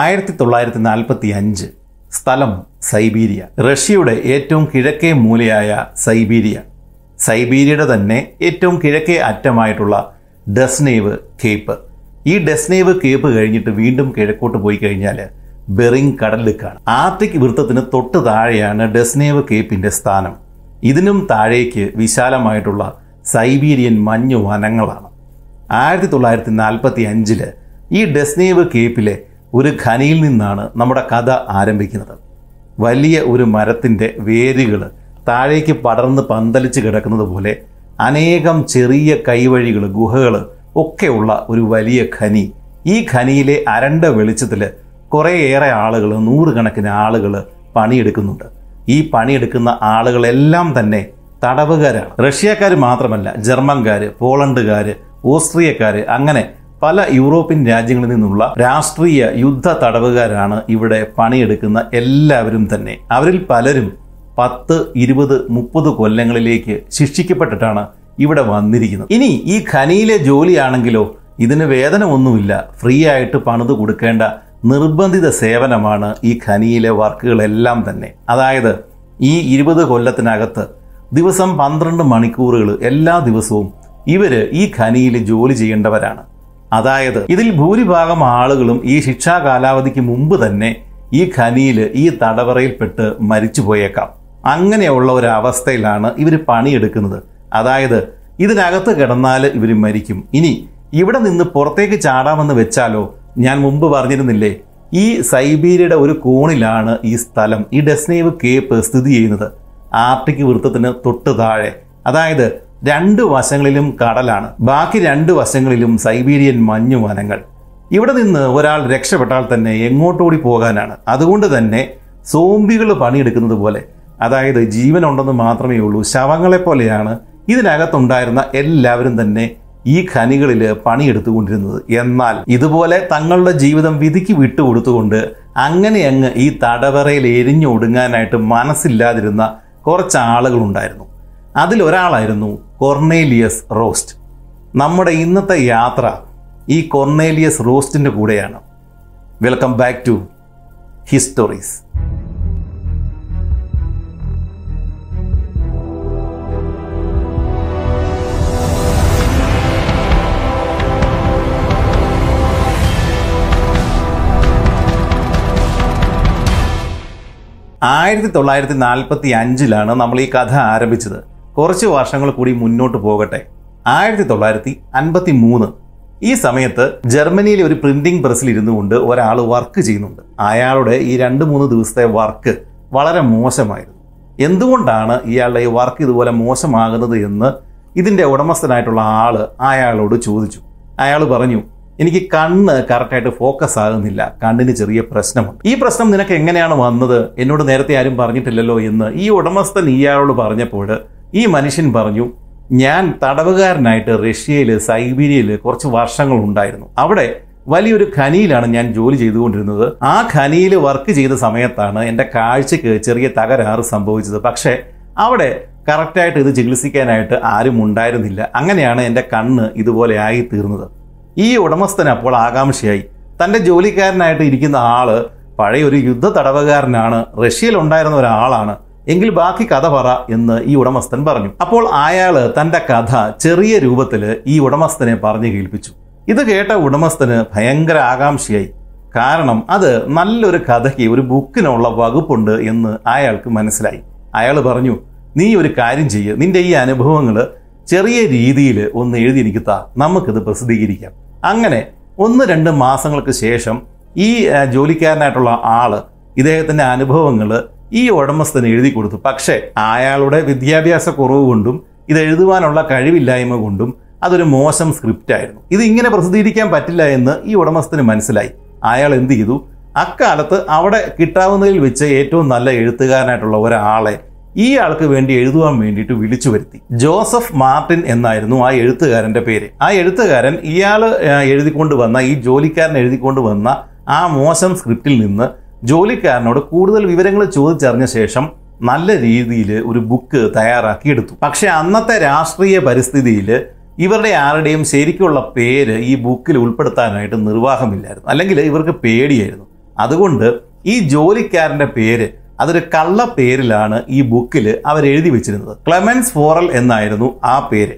ആയിരത്തി തൊള്ളായിരത്തി നാൽപ്പത്തി അഞ്ച് സ്ഥലം സൈബീരിയ റഷ്യയുടെ ഏറ്റവും കിഴക്കേ മൂലയായ സൈബീരിയ സൈബീരിയയുടെ തന്നെ ഏറ്റവും കിഴക്കേ അറ്റമായിട്ടുള്ള ഡസ്നേവ് കേപ്പ് ഈ ഡസ്നേവ് കേപ്പ് കഴിഞ്ഞിട്ട് വീണ്ടും കിഴക്കോട്ട് പോയി കഴിഞ്ഞാൽ ബെറിങ് കടലിലേക്കാണ് ആർട്ടിക് വൃത്തത്തിന് തൊട്ട് താഴെയാണ് ഡസ്നേവ് കേപ്പിൻ്റെ സ്ഥാനം ഇതിനും താഴേക്ക് വിശാലമായിട്ടുള്ള സൈബീരിയൻ മഞ്ഞു വനങ്ങളാണ് ആയിരത്തി തൊള്ളായിരത്തി നാൽപ്പത്തി അഞ്ചില് ഈ ഡസ്നേവ് കേപ്പിലെ ഒരു ഖനിയിൽ നിന്നാണ് നമ്മുടെ കഥ ആരംഭിക്കുന്നത് വലിയ ഒരു മരത്തിൻ്റെ വേരുകൾ താഴേക്ക് പടർന്ന് പന്തലിച്ച് കിടക്കുന്നത് പോലെ അനേകം ചെറിയ കൈവഴികൾ ഗുഹകൾ ഒക്കെയുള്ള ഒരു വലിയ ഖനി ഈ ഖനിയിലെ അരണ്ട വെളിച്ചത്തിൽ കുറേയേറെ ആളുകൾ നൂറുകണക്കിന് ആളുകൾ പണിയെടുക്കുന്നുണ്ട് ഈ പണിയെടുക്കുന്ന ആളുകളെല്ലാം തന്നെ തടവുകാരാണ് റഷ്യക്കാർ മാത്രമല്ല ജർമ്മൻകാർ പോളണ്ടുകാർ ഓസ്ട്രിയക്കാർ അങ്ങനെ പല യൂറോപ്യൻ രാജ്യങ്ങളിൽ നിന്നുള്ള രാഷ്ട്രീയ യുദ്ധ തടവുകാരാണ് ഇവിടെ പണിയെടുക്കുന്ന എല്ലാവരും തന്നെ അവരിൽ പലരും പത്ത് ഇരുപത് മുപ്പത് കൊല്ലങ്ങളിലേക്ക് ശിക്ഷിക്കപ്പെട്ടിട്ടാണ് ഇവിടെ വന്നിരിക്കുന്നത് ഇനി ഈ ഖനിയിലെ ജോലിയാണെങ്കിലോ ഇതിന് വേതനമൊന്നുമില്ല ഫ്രീ ആയിട്ട് പണിത് കൊടുക്കേണ്ട നിർബന്ധിത സേവനമാണ് ഈ ഖനിയിലെ വർക്കുകളെല്ലാം തന്നെ അതായത് ഈ ഇരുപത് കൊല്ലത്തിനകത്ത് ദിവസം പന്ത്രണ്ട് മണിക്കൂറുകൾ എല്ലാ ദിവസവും ഇവർ ഈ ഖനിയിൽ ജോലി ചെയ്യേണ്ടവരാണ് അതായത് ഇതിൽ ഭൂരിഭാഗം ആളുകളും ഈ ശിക്ഷാ കാലാവധിക്ക് മുമ്പ് തന്നെ ഈ ഖനിയിൽ ഈ തടവറയിൽപ്പെട്ട് മരിച്ചു പോയേക്കാം അങ്ങനെയുള്ള ഒരു അവസ്ഥയിലാണ് ഇവർ പണിയെടുക്കുന്നത് അതായത് ഇതിനകത്ത് കിടന്നാൽ ഇവർ മരിക്കും ഇനി ഇവിടെ നിന്ന് പുറത്തേക്ക് ചാടാമെന്ന് വെച്ചാലോ ഞാൻ മുമ്പ് പറഞ്ഞിരുന്നില്ലേ ഈ സൈബീരിയയുടെ ഒരു കോണിലാണ് ഈ സ്ഥലം ഈ ഡെസ്നേവ് കേപ്പ് സ്ഥിതി ചെയ്യുന്നത് ആർട്ടിക് വൃത്തത്തിന് തൊട്ട് താഴെ അതായത് രണ്ട് വശങ്ങളിലും കടലാണ് ബാക്കി രണ്ട് വശങ്ങളിലും സൈബീരിയൻ മഞ്ഞു വനങ്ങൾ ഇവിടെ നിന്ന് ഒരാൾ രക്ഷപ്പെട്ടാൽ തന്നെ എങ്ങോട്ടോടി പോകാനാണ് അതുകൊണ്ട് തന്നെ സോംബികൾ പണിയെടുക്കുന്നത് പോലെ അതായത് ജീവനുണ്ടെന്ന് മാത്രമേ ഉള്ളൂ ശവങ്ങളെ പോലെയാണ് ഇതിനകത്തുണ്ടായിരുന്ന എല്ലാവരും തന്നെ ഈ ഖനികളിൽ പണിയെടുത്തുകൊണ്ടിരുന്നത് എന്നാൽ ഇതുപോലെ തങ്ങളുടെ ജീവിതം വിധിക്ക് വിട്ടുകൊടുത്തുകൊണ്ട് അങ്ങനെ അങ്ങ് ഈ തടവറയിൽ എരിഞ്ഞൊടുങ്ങാനായിട്ട് മനസ്സില്ലാതിരുന്ന കുറച്ച് ആളുകളുണ്ടായിരുന്നു അതിലൊരാളായിരുന്നു കൊർണേലിയസ് റോസ്റ്റ് നമ്മുടെ ഇന്നത്തെ യാത്ര ഈ കൊർണേലിയസ് റോസ്റ്റിൻ്റെ കൂടെയാണ് വെൽക്കം ബാക്ക് ടു ഹിസ്റ്റോറീസ് ആയിരത്തി തൊള്ളായിരത്തി നാൽപ്പത്തി അഞ്ചിലാണ് നമ്മൾ ഈ കഥ ആരംഭിച്ചത് കുറച്ച് വർഷങ്ങൾ കൂടി മുന്നോട്ട് പോകട്ടെ ആയിരത്തി തൊള്ളായിരത്തി അൻപത്തി മൂന്ന് ഈ സമയത്ത് ജർമ്മനിയിലെ ഒരു പ്രിന്റിംഗ് പ്രസ്സിൽ ഇരുന്നു കൊണ്ട് ഒരാൾ വർക്ക് ചെയ്യുന്നുണ്ട് അയാളുടെ ഈ രണ്ട് മൂന്ന് ദിവസത്തെ വർക്ക് വളരെ മോശമായിരുന്നു എന്തുകൊണ്ടാണ് ഇയാളുടെ ഈ വർക്ക് ഇതുപോലെ മോശമാകുന്നത് എന്ന് ഇതിൻ്റെ ഉടമസ്ഥനായിട്ടുള്ള ആൾ അയാളോട് ചോദിച്ചു അയാൾ പറഞ്ഞു എനിക്ക് കണ്ണ് കറക്റ്റായിട്ട് ഫോക്കസ് ആകുന്നില്ല കണ്ണിന് ചെറിയ പ്രശ്നമുണ്ട് ഈ പ്രശ്നം നിനക്ക് എങ്ങനെയാണ് വന്നത് എന്നോട് നേരത്തെ ആരും പറഞ്ഞിട്ടില്ലല്ലോ എന്ന് ഈ ഉടമസ്ഥൻ ഇയാളോട് പറഞ്ഞപ്പോൾ ഈ മനുഷ്യൻ പറഞ്ഞു ഞാൻ തടവുകാരനായിട്ട് റഷ്യയിൽ സൈബീരിയയിൽ കുറച്ച് വർഷങ്ങൾ ഉണ്ടായിരുന്നു അവിടെ വലിയൊരു ഖനിയിലാണ് ഞാൻ ജോലി ചെയ്തുകൊണ്ടിരുന്നത് ആ ഖനിയിൽ വർക്ക് ചെയ്ത സമയത്താണ് എൻ്റെ കാഴ്ചയ്ക്ക് ചെറിയ തകരാറ് സംഭവിച്ചത് പക്ഷേ അവിടെ കറക്റ്റായിട്ട് ഇത് ചികിത്സിക്കാനായിട്ട് ആരും ഉണ്ടായിരുന്നില്ല അങ്ങനെയാണ് എൻ്റെ കണ്ണ് ഇതുപോലെ ആയി തീർന്നത് ഈ ഉടമസ്ഥൻ അപ്പോൾ ആകാംക്ഷയായി തൻ്റെ ജോലിക്കാരനായിട്ട് ഇരിക്കുന്ന ആള് പഴയ ഒരു യുദ്ധ തടവുകാരനാണ് റഷ്യയിൽ ഉണ്ടായിരുന്ന ഒരാളാണ് എങ്കിൽ ബാക്കി കഥ പറ എന്ന് ഈ ഉടമസ്ഥൻ പറഞ്ഞു അപ്പോൾ അയാൾ തന്റെ കഥ ചെറിയ രൂപത്തിൽ ഈ ഉടമസ്ഥനെ പറഞ്ഞു കേൾപ്പിച്ചു ഇത് കേട്ട ഉടമസ്ഥന് ഭയങ്കര ആകാംക്ഷയായി കാരണം അത് നല്ലൊരു കഥയ്ക്ക് ഒരു ബുക്കിനുള്ള വകുപ്പുണ്ട് എന്ന് അയാൾക്ക് മനസ്സിലായി അയാൾ പറഞ്ഞു നീ ഒരു കാര്യം ചെയ്യുക നിന്റെ ഈ അനുഭവങ്ങൾ ചെറിയ രീതിയിൽ ഒന്ന് എഴുതി എനിക്ക് താ നമുക്കിത് പ്രസിദ്ധീകരിക്കാം അങ്ങനെ ഒന്ന് രണ്ട് മാസങ്ങൾക്ക് ശേഷം ഈ ജോലിക്കാരനായിട്ടുള്ള ആള് ഇദ്ദേഹത്തിന്റെ അനുഭവങ്ങൾ ഈ ഉടമസ്ഥന് എഴുതി കൊടുത്തു പക്ഷേ അയാളുടെ വിദ്യാഭ്യാസ കുറവ് കൊണ്ടും ഇത് എഴുതുവാനുള്ള കഴിവില്ലായ്മ കൊണ്ടും അതൊരു മോശം സ്ക്രിപ്റ്റ് ആയിരുന്നു ഇത് ഇങ്ങനെ പ്രസിദ്ധീകരിക്കാൻ പറ്റില്ല എന്ന് ഈ ഉടമസ്ഥന് മനസ്സിലായി അയാൾ എന്ത് ചെയ്തു അക്കാലത്ത് അവിടെ കിട്ടാവുന്നതിൽ വെച്ച് ഏറ്റവും നല്ല എഴുത്തുകാരനായിട്ടുള്ള ഒരാളെ ഈ ആൾക്ക് വേണ്ടി എഴുതുവാൻ വേണ്ടിയിട്ട് വിളിച്ചു വരുത്തി ജോസഫ് മാർട്ടിൻ എന്നായിരുന്നു ആ എഴുത്തുകാരൻ്റെ പേര് ആ എഴുത്തുകാരൻ ഇയാൾ എഴുതിക്കൊണ്ട് വന്ന ഈ ജോലിക്കാരൻ എഴുതിക്കൊണ്ട് വന്ന ആ മോശം സ്ക്രിപ്റ്റിൽ നിന്ന് ജോലിക്കാരനോട് കൂടുതൽ വിവരങ്ങൾ ചോദിച്ചറിഞ്ഞ ശേഷം നല്ല രീതിയിൽ ഒരു ബുക്ക് തയ്യാറാക്കി എടുത്തു പക്ഷെ അന്നത്തെ രാഷ്ട്രീയ പരിസ്ഥിതിയിൽ ഇവരുടെ ആരുടെയും ശരിക്കുള്ള പേര് ഈ ബുക്കിൽ ഉൾപ്പെടുത്താനായിട്ട് നിർവാഹമില്ലായിരുന്നു അല്ലെങ്കിൽ ഇവർക്ക് പേടിയായിരുന്നു അതുകൊണ്ട് ഈ ജോലിക്കാരൻ്റെ പേര് അതൊരു കള്ള പേരിലാണ് ഈ ബുക്കിൽ അവരെഴുതി വെച്ചിരുന്നത് ക്ലെമൻസ് ഫോറൽ എന്നായിരുന്നു ആ പേര്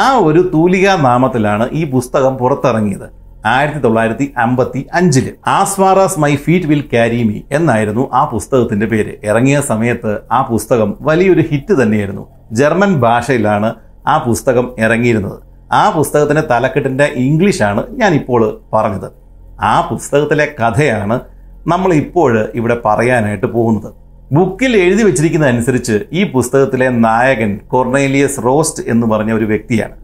ആ ഒരു തൂലികാ നാമത്തിലാണ് ഈ പുസ്തകം പുറത്തിറങ്ങിയത് ആയിരത്തി തൊള്ളായിരത്തി അമ്പത്തി അഞ്ചില് as far as my feet will carry me എന്നായിരുന്നു ആ പുസ്തകത്തിന്റെ പേര് ഇറങ്ങിയ സമയത്ത് ആ പുസ്തകം വലിയൊരു ഹിറ്റ് തന്നെയായിരുന്നു ജർമ്മൻ ഭാഷയിലാണ് ആ പുസ്തകം ഇറങ്ങിയിരുന്നത് ആ പുസ്തകത്തിന്റെ തലക്കെട്ടിന്റെ ഇംഗ്ലീഷാണ് ഞാൻ ഇപ്പോൾ പറഞ്ഞത് ആ പുസ്തകത്തിലെ കഥയാണ് നമ്മൾ ഇപ്പോൾ ഇവിടെ പറയാനായിട്ട് പോകുന്നത് ബുക്കിൽ എഴുതി വെച്ചിരിക്കുന്നതനുസരിച്ച് ഈ പുസ്തകത്തിലെ നായകൻ കൊർണേലിയസ് റോസ്റ്റ് എന്ന് പറഞ്ഞ ഒരു വ്യക്തിയാണ്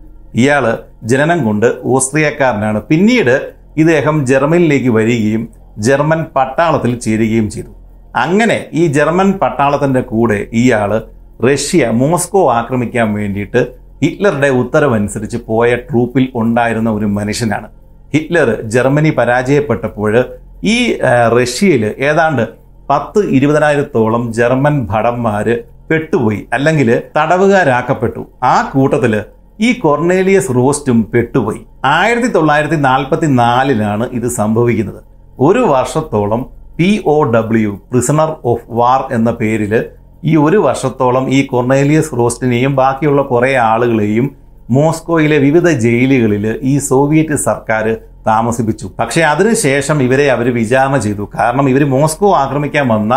ഇയാൾ ജനനം കൊണ്ട് ഓസ്ട്രിയക്കാരനാണ് പിന്നീട് ഇദ്ദേഹം ജർമ്മനിയിലേക്ക് വരികയും ജർമ്മൻ പട്ടാളത്തിൽ ചേരുകയും ചെയ്തു അങ്ങനെ ഈ ജർമ്മൻ പട്ടാളത്തിൻ്റെ കൂടെ ഇയാൾ റഷ്യ മോസ്കോ ആക്രമിക്കാൻ വേണ്ടിയിട്ട് ഹിറ്റ്ലറുടെ ഉത്തരവനുസരിച്ച് പോയ ട്രൂപ്പിൽ ഉണ്ടായിരുന്ന ഒരു മനുഷ്യനാണ് ഹിറ്റ്ലർ ജർമ്മനി പരാജയപ്പെട്ടപ്പോൾ ഈ റഷ്യയിൽ ഏതാണ്ട് പത്ത് ഇരുപതിനായിരത്തോളം ജർമ്മൻ ഭടന്മാർ പെട്ടുപോയി അല്ലെങ്കിൽ തടവുകാരാക്കപ്പെട്ടു ആ കൂട്ടത്തിൽ ഈ കൊർണേലിയസ് റോസ്റ്റും പെട്ടുപോയി ആയിരത്തി തൊള്ളായിരത്തി നാൽപ്പത്തി നാലിലാണ് ഇത് സംഭവിക്കുന്നത് ഒരു വർഷത്തോളം P O W prisoner of war എന്ന പേരിൽ ഈ ഒരു വർഷത്തോളം ഈ കൊർണേലിയസ് റോസ്റ്റിനെയും ബാക്കിയുള്ള കുറേ ആളുകളെയും മോസ്കോയിലെ വിവിധ ജയിലുകളിൽ ഈ സോവിയറ്റ് സർക്കാർ താമസിപ്പിച്ചു പക്ഷേ അതിനുശേഷം ഇവരെ അവർ വിചാരണ ചെയ്തു കാരണം ഇവർ മോസ്കോ ആക്രമിക്കാൻ വന്ന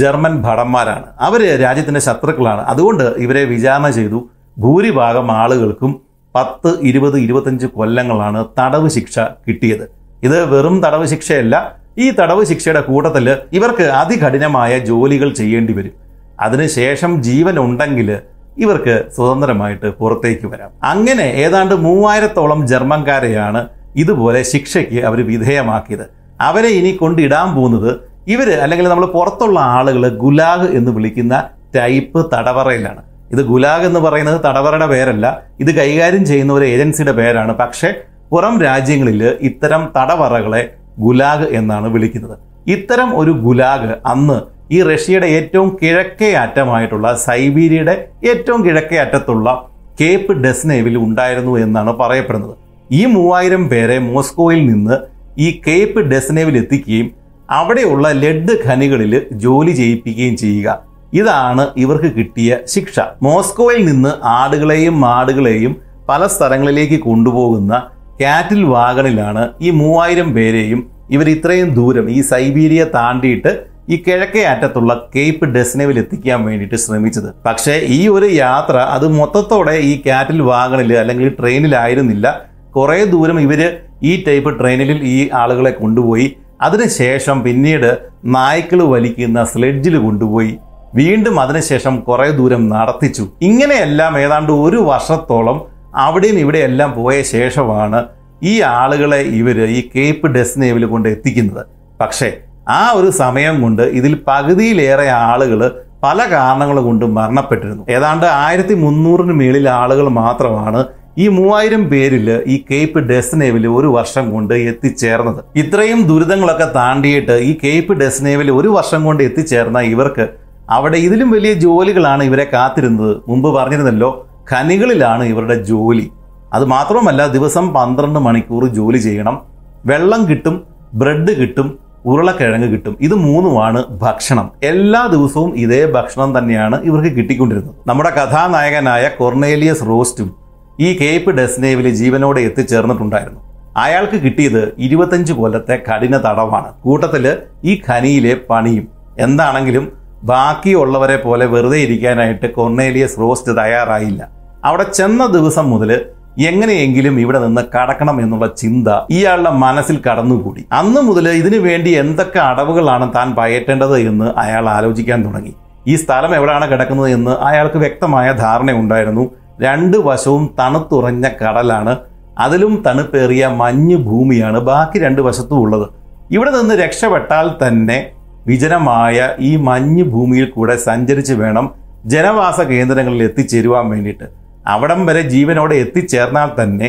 ജർമ്മൻ ഭടന്മാരാണ് അവർ രാജ്യത്തിൻ്റെ ശത്രുക്കളാണ് അതുകൊണ്ട് ഇവരെ വിചാരണ ചെയ്തു ഭൂരിഭാഗം ആളുകൾക്കും പത്ത് ഇരുപത് ഇരുപത്തഞ്ച് കൊല്ലങ്ങളാണ് തടവ് ശിക്ഷ കിട്ടിയത് ഇത് വെറും തടവ് ശിക്ഷയല്ല ഈ തടവ് ശിക്ഷയുടെ കൂട്ടത്തിൽ ഇവർക്ക് അതികഠിനമായ ജോലികൾ ചെയ്യേണ്ടി വരും അതിനുശേഷം ജീവൻ ഉണ്ടെങ്കിൽ ഇവർക്ക് സ്വതന്ത്രമായിട്ട് പുറത്തേക്ക് വരാം അങ്ങനെ ഏതാണ്ട് മൂവായിരത്തോളം ജർമ്മൻകാരെയാണ് ഇതുപോലെ ശിക്ഷയ്ക്ക് അവർ വിധേയമാക്കിയത് അവരെ ഇനി കൊണ്ടിടാൻ പോകുന്നത് ഇവർ അല്ലെങ്കിൽ നമ്മൾ പുറത്തുള്ള ആളുകൾ ഗുലാഗ് എന്ന് വിളിക്കുന്ന ടൈപ്പ് തടവറയിലാണ് ഇത് ഗുലാഗ് എന്ന് പറയുന്നത് തടവറയുടെ പേരല്ല ഇത് കൈകാര്യം ചെയ്യുന്ന ഒരു ഏജൻസിയുടെ പേരാണ് പക്ഷേ പുറം രാജ്യങ്ങളിൽ ഇത്തരം തടവറകളെ ഗുലാഗ് എന്നാണ് വിളിക്കുന്നത് ഇത്തരം ഒരു ഗുലാഗ് അന്ന് ഈ റഷ്യയുടെ ഏറ്റവും കിഴക്കേ അറ്റമായിട്ടുള്ള സൈബീരിയയുടെ ഏറ്റവും കിഴക്കേ അറ്റത്തുള്ള കേപ്പ് ഡെസ്നേവിൽ ഉണ്ടായിരുന്നു എന്നാണ് പറയപ്പെടുന്നത് ഈ മൂവായിരം പേരെ മോസ്കോയിൽ നിന്ന് ഈ കേപ്പ് ഡെസ്നേവിൽ എത്തിക്കുകയും അവിടെയുള്ള ലെഡ് ഖനികളിൽ ജോലി ചെയ്യിപ്പിക്കുകയും ചെയ്യുക ഇതാണ് ഇവർക്ക് കിട്ടിയ ശിക്ഷ മോസ്കോയിൽ നിന്ന് ആടുകളെയും മാടുകളെയും പല സ്ഥലങ്ങളിലേക്ക് കൊണ്ടുപോകുന്ന കാറ്റിൽ വാഗണിലാണ് ഈ മൂവായിരം പേരെയും ഇവർ ഇത്രയും ദൂരം ഈ സൈബീരിയ താണ്ടിയിട്ട് ഈ കിഴക്കേ അറ്റത്തുള്ള കേപ്പ് ഡെസ്നവിൽ എത്തിക്കാൻ വേണ്ടിയിട്ട് ശ്രമിച്ചത് പക്ഷേ ഈ ഒരു യാത്ര അത് മൊത്തത്തോടെ ഈ കാറ്റിൽ വാഗണിൽ അല്ലെങ്കിൽ ട്രെയിനിലായിരുന്നില്ല കുറേ ദൂരം ഇവർ ഈ ടൈപ്പ് ട്രെയിനിൽ ഈ ആളുകളെ കൊണ്ടുപോയി അതിനുശേഷം പിന്നീട് നായ്ക്കൾ വലിക്കുന്ന സ്ലെഡ്ജിൽ കൊണ്ടുപോയി വീണ്ടും അതിനുശേഷം കുറേ ദൂരം നടത്തിച്ചു ഇങ്ങനെയെല്ലാം ഏതാണ്ട് ഒരു വർഷത്തോളം അവിടെയും ഇവിടെയെല്ലാം പോയ ശേഷമാണ് ഈ ആളുകളെ ഇവർ ഈ കേപ്പ് ഡെസ്നേവിൽ കൊണ്ട് എത്തിക്കുന്നത് പക്ഷേ ആ ഒരു സമയം കൊണ്ട് ഇതിൽ പകുതിയിലേറെ ആളുകൾ പല കാരണങ്ങൾ കൊണ്ട് മരണപ്പെട്ടിരുന്നു ഏതാണ്ട് ആയിരത്തി മുന്നൂറിന് മേളിൽ ആളുകൾ മാത്രമാണ് ഈ മൂവായിരം പേരിൽ ഈ കേപ്പ് ഡെസ്നേവിൽ ഒരു വർഷം കൊണ്ട് എത്തിച്ചേർന്നത് ഇത്രയും ദുരിതങ്ങളൊക്കെ താണ്ടിയിട്ട് ഈ കേപ്പ് ഡെസ്നേവിൽ ഒരു വർഷം കൊണ്ട് എത്തിച്ചേർന്ന ഇവർക്ക് അവിടെ ഇതിലും വലിയ ജോലികളാണ് ഇവരെ കാത്തിരുന്നത് മുമ്പ് പറഞ്ഞിരുന്നല്ലോ ഖനികളിലാണ് ഇവരുടെ ജോലി അത് മാത്രമല്ല ദിവസം പന്ത്രണ്ട് മണിക്കൂർ ജോലി ചെയ്യണം വെള്ളം കിട്ടും ബ്രെഡ് കിട്ടും ഉരുളക്കിഴങ്ങ് കിട്ടും ഇത് മൂന്നുമാണ് ഭക്ഷണം എല്ലാ ദിവസവും ഇതേ ഭക്ഷണം തന്നെയാണ് ഇവർക്ക് കിട്ടിക്കൊണ്ടിരുന്നത് നമ്മുടെ കഥാനായകനായ കൊർണേലിയസ് റോസ്റ്റും ഈ കേപ്പ് ഡെസ്നേവിൽ ജീവനോടെ എത്തിച്ചേർന്നിട്ടുണ്ടായിരുന്നു അയാൾക്ക് കിട്ടിയത് ഇരുപത്തഞ്ച് കൊല്ലത്തെ കഠിന തടവാണ് കൂട്ടത്തില് ഈ ഖനിയിലെ പണിയും എന്താണെങ്കിലും ബാക്കിയുള്ളവരെ പോലെ വെറുതെ ഇരിക്കാനായിട്ട് കൊർണേലിയസ് റോസ്റ്റ് തയ്യാറായില്ല അവിടെ ചെന്ന ദിവസം മുതൽ എങ്ങനെയെങ്കിലും ഇവിടെ നിന്ന് കടക്കണം എന്നുള്ള ചിന്ത ഇയാളുടെ മനസ്സിൽ കടന്നുകൂടി അന്ന് മുതൽ ഇതിനു വേണ്ടി എന്തൊക്കെ അടവുകളാണ് താൻ പയറ്റേണ്ടത് എന്ന് അയാൾ ആലോചിക്കാൻ തുടങ്ങി ഈ സ്ഥലം എവിടെയാണ് കിടക്കുന്നത് എന്ന് അയാൾക്ക് വ്യക്തമായ ധാരണയുണ്ടായിരുന്നു രണ്ട് വശവും തണുത്തുറഞ്ഞ കടലാണ് അതിലും തണുപ്പേറിയ മഞ്ഞ് ഭൂമിയാണ് ബാക്കി രണ്ട് വശത്തും ഉള്ളത് ഇവിടെ നിന്ന് രക്ഷപ്പെട്ടാൽ തന്നെ വിജനമായ ഈ മഞ്ഞ് ഭൂമിയിൽ കൂടെ സഞ്ചരിച്ച് വേണം ജനവാസ കേന്ദ്രങ്ങളിൽ എത്തിച്ചേരുവാൻ വേണ്ടിയിട്ട് അവിടം വരെ ജീവനോടെ എത്തിച്ചേർന്നാൽ തന്നെ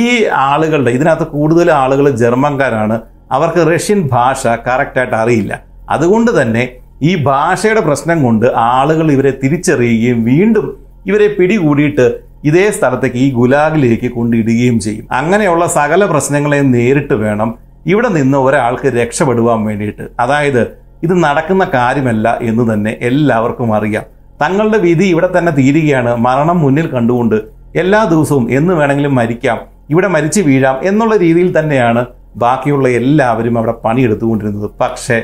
ഈ ആളുകളുടെ ഇതിനകത്ത് കൂടുതൽ ആളുകൾ ജർമ്മൻകാരാണ് അവർക്ക് റഷ്യൻ ഭാഷ കറക്റ്റായിട്ട് അറിയില്ല അതുകൊണ്ട് തന്നെ ഈ ഭാഷയുടെ പ്രശ്നം കൊണ്ട് ആളുകൾ ഇവരെ തിരിച്ചറിയുകയും വീണ്ടും ഇവരെ പിടികൂടിയിട്ട് ഇതേ സ്ഥലത്തേക്ക് ഈ ഗുലാഗിലേക്ക് കൊണ്ടിടുകയും ചെയ്യും അങ്ങനെയുള്ള സകല പ്രശ്നങ്ങളെയും നേരിട്ട് വേണം ഇവിടെ നിന്ന് ഒരാൾക്ക് രക്ഷപ്പെടുവാൻ വേണ്ടിയിട്ട് അതായത് ഇത് നടക്കുന്ന കാര്യമല്ല എന്ന് തന്നെ എല്ലാവർക്കും അറിയാം തങ്ങളുടെ വിധി ഇവിടെ തന്നെ തീരുകയാണ് മരണം മുന്നിൽ കണ്ടുകൊണ്ട് എല്ലാ ദിവസവും എന്ന് വേണമെങ്കിലും മരിക്കാം ഇവിടെ മരിച്ചു വീഴാം എന്നുള്ള രീതിയിൽ തന്നെയാണ് ബാക്കിയുള്ള എല്ലാവരും അവിടെ പണിയെടുത്തുകൊണ്ടിരുന്നത് പക്ഷേ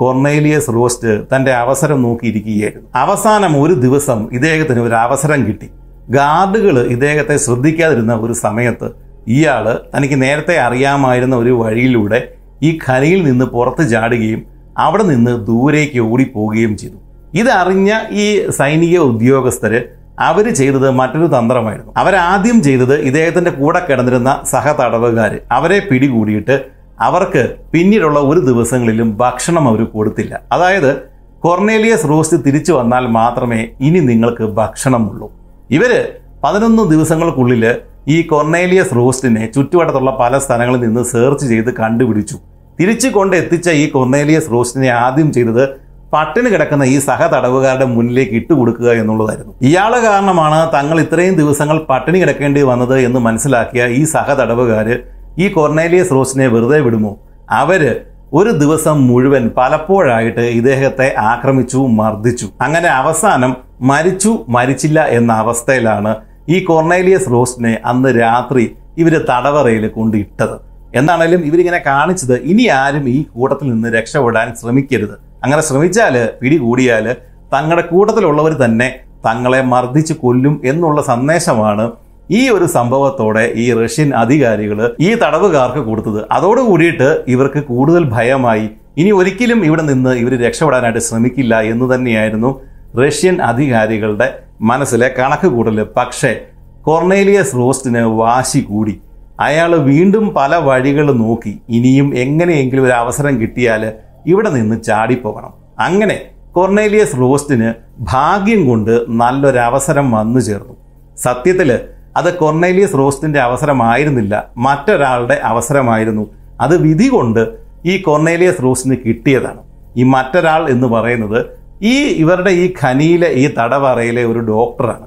കൊർണേലിയസ് റോസ്റ്റ് തന്റെ അവസരം നോക്കിയിരിക്കുകയായിരുന്നു അവസാനം ഒരു ദിവസം ഇദ്ദേഹത്തിന് ഒരു അവസരം കിട്ടി ഗാർഡുകൾ ഇദ്ദേഹത്തെ ശ്രദ്ധിക്കാതിരുന്ന ഒരു സമയത്ത് ഇയാൾ തനിക്ക് നേരത്തെ അറിയാമായിരുന്ന ഒരു വഴിയിലൂടെ ഈ ഖനിയിൽ നിന്ന് പുറത്ത് ചാടുകയും അവിടെ നിന്ന് ദൂരേക്ക് ഓടിപ്പോവുകയും ചെയ്തു ഇതറിഞ്ഞ ഈ സൈനിക ഉദ്യോഗസ്ഥർ അവർ ചെയ്തത് മറ്റൊരു തന്ത്രമായിരുന്നു അവരാദ്യം ചെയ്തത് ഇദ്ദേഹത്തിന്റെ കൂടെ കിടന്നിരുന്ന സഹതടവുകാർ അവരെ പിടികൂടിയിട്ട് അവർക്ക് പിന്നീടുള്ള ഒരു ദിവസങ്ങളിലും ഭക്ഷണം അവർ കൊടുത്തില്ല അതായത് കൊർണേലിയസ് റോസ്റ്റ് തിരിച്ചു വന്നാൽ മാത്രമേ ഇനി നിങ്ങൾക്ക് ഭക്ഷണമുള്ളൂ ഇവർ പതിനൊന്ന് ദിവസങ്ങൾക്കുള്ളിൽ ഈ കൊർണേലിയസ് റോസ്റ്റിനെ ചുറ്റുവട്ടത്തുള്ള പല സ്ഥലങ്ങളിൽ നിന്ന് സെർച്ച് ചെയ്ത് കണ്ടുപിടിച്ചു തിരിച്ചു കൊണ്ട് എത്തിച്ച ഈ കൊന്നേലിയസ് റോസ്റ്റിനെ ആദ്യം ചെയ്തത് പട്ടിണി കിടക്കുന്ന ഈ സഹ തടവുകാരുടെ മുന്നിലേക്ക് ഇട്ടുകൊടുക്കുക എന്നുള്ളതായിരുന്നു ഇയാളെ കാരണമാണ് തങ്ങൾ ഇത്രയും ദിവസങ്ങൾ പട്ടിണി കിടക്കേണ്ടി വന്നത് എന്ന് മനസ്സിലാക്കിയ ഈ സഹ ഈ കൊർണേലിയസ് റോസിനെ വെറുതെ വിടുമോ അവര് ഒരു ദിവസം മുഴുവൻ പലപ്പോഴായിട്ട് ഇദ്ദേഹത്തെ ആക്രമിച്ചു മർദ്ദിച്ചു അങ്ങനെ അവസാനം മരിച്ചു മരിച്ചില്ല എന്ന അവസ്ഥയിലാണ് ഈ കൊർണേലിയസ് റോസിനെ അന്ന് രാത്രി ഇവര് തടവറയിൽ കൊണ്ടിട്ടത് എന്താണേലും ഇവരിങ്ങനെ കാണിച്ചത് ഇനി ആരും ഈ കൂട്ടത്തിൽ നിന്ന് രക്ഷപ്പെടാൻ ശ്രമിക്കരുത് അങ്ങനെ ശ്രമിച്ചാൽ പിടികൂടിയാൽ തങ്ങളുടെ കൂട്ടത്തിലുള്ളവർ തന്നെ തങ്ങളെ മർദ്ദിച്ച് കൊല്ലും എന്നുള്ള സന്ദേശമാണ് ഈ ഒരു സംഭവത്തോടെ ഈ റഷ്യൻ അധികാരികൾ ഈ തടവുകാർക്ക് കൊടുത്തത് അതോടുകൂടിയിട്ട് ഇവർക്ക് കൂടുതൽ ഭയമായി ഇനി ഒരിക്കലും ഇവിടെ നിന്ന് ഇവർ രക്ഷപ്പെടാനായിട്ട് ശ്രമിക്കില്ല എന്ന് തന്നെയായിരുന്നു റഷ്യൻ അധികാരികളുടെ മനസ്സിലെ കണക്ക് കൂടൽ പക്ഷേ കൊർണേലിയസ് റോസ്റ്റിന് വാശി കൂടി അയാൾ വീണ്ടും പല വഴികൾ നോക്കി ഇനിയും എങ്ങനെയെങ്കിലും ഒരു അവസരം കിട്ടിയാൽ ഇവിടെ നിന്ന് ചാടിപ്പോകണം അങ്ങനെ കൊർണേലിയസ് റോസ്റ്റിന് ഭാഗ്യം കൊണ്ട് നല്ലൊരവസരം വന്നു ചേർന്നു സത്യത്തിൽ അത് കൊർണേലിയസ് റോസ്റ്റിൻ്റെ അവസരമായിരുന്നില്ല മറ്റൊരാളുടെ അവസരമായിരുന്നു അത് വിധി കൊണ്ട് ഈ കൊർണേലിയസ് റോസ്റ്റിന് കിട്ടിയതാണ് ഈ മറ്റൊരാൾ എന്ന് പറയുന്നത് ഈ ഇവരുടെ ഈ ഖനിയിലെ ഈ തടവറയിലെ ഒരു ഡോക്ടറാണ്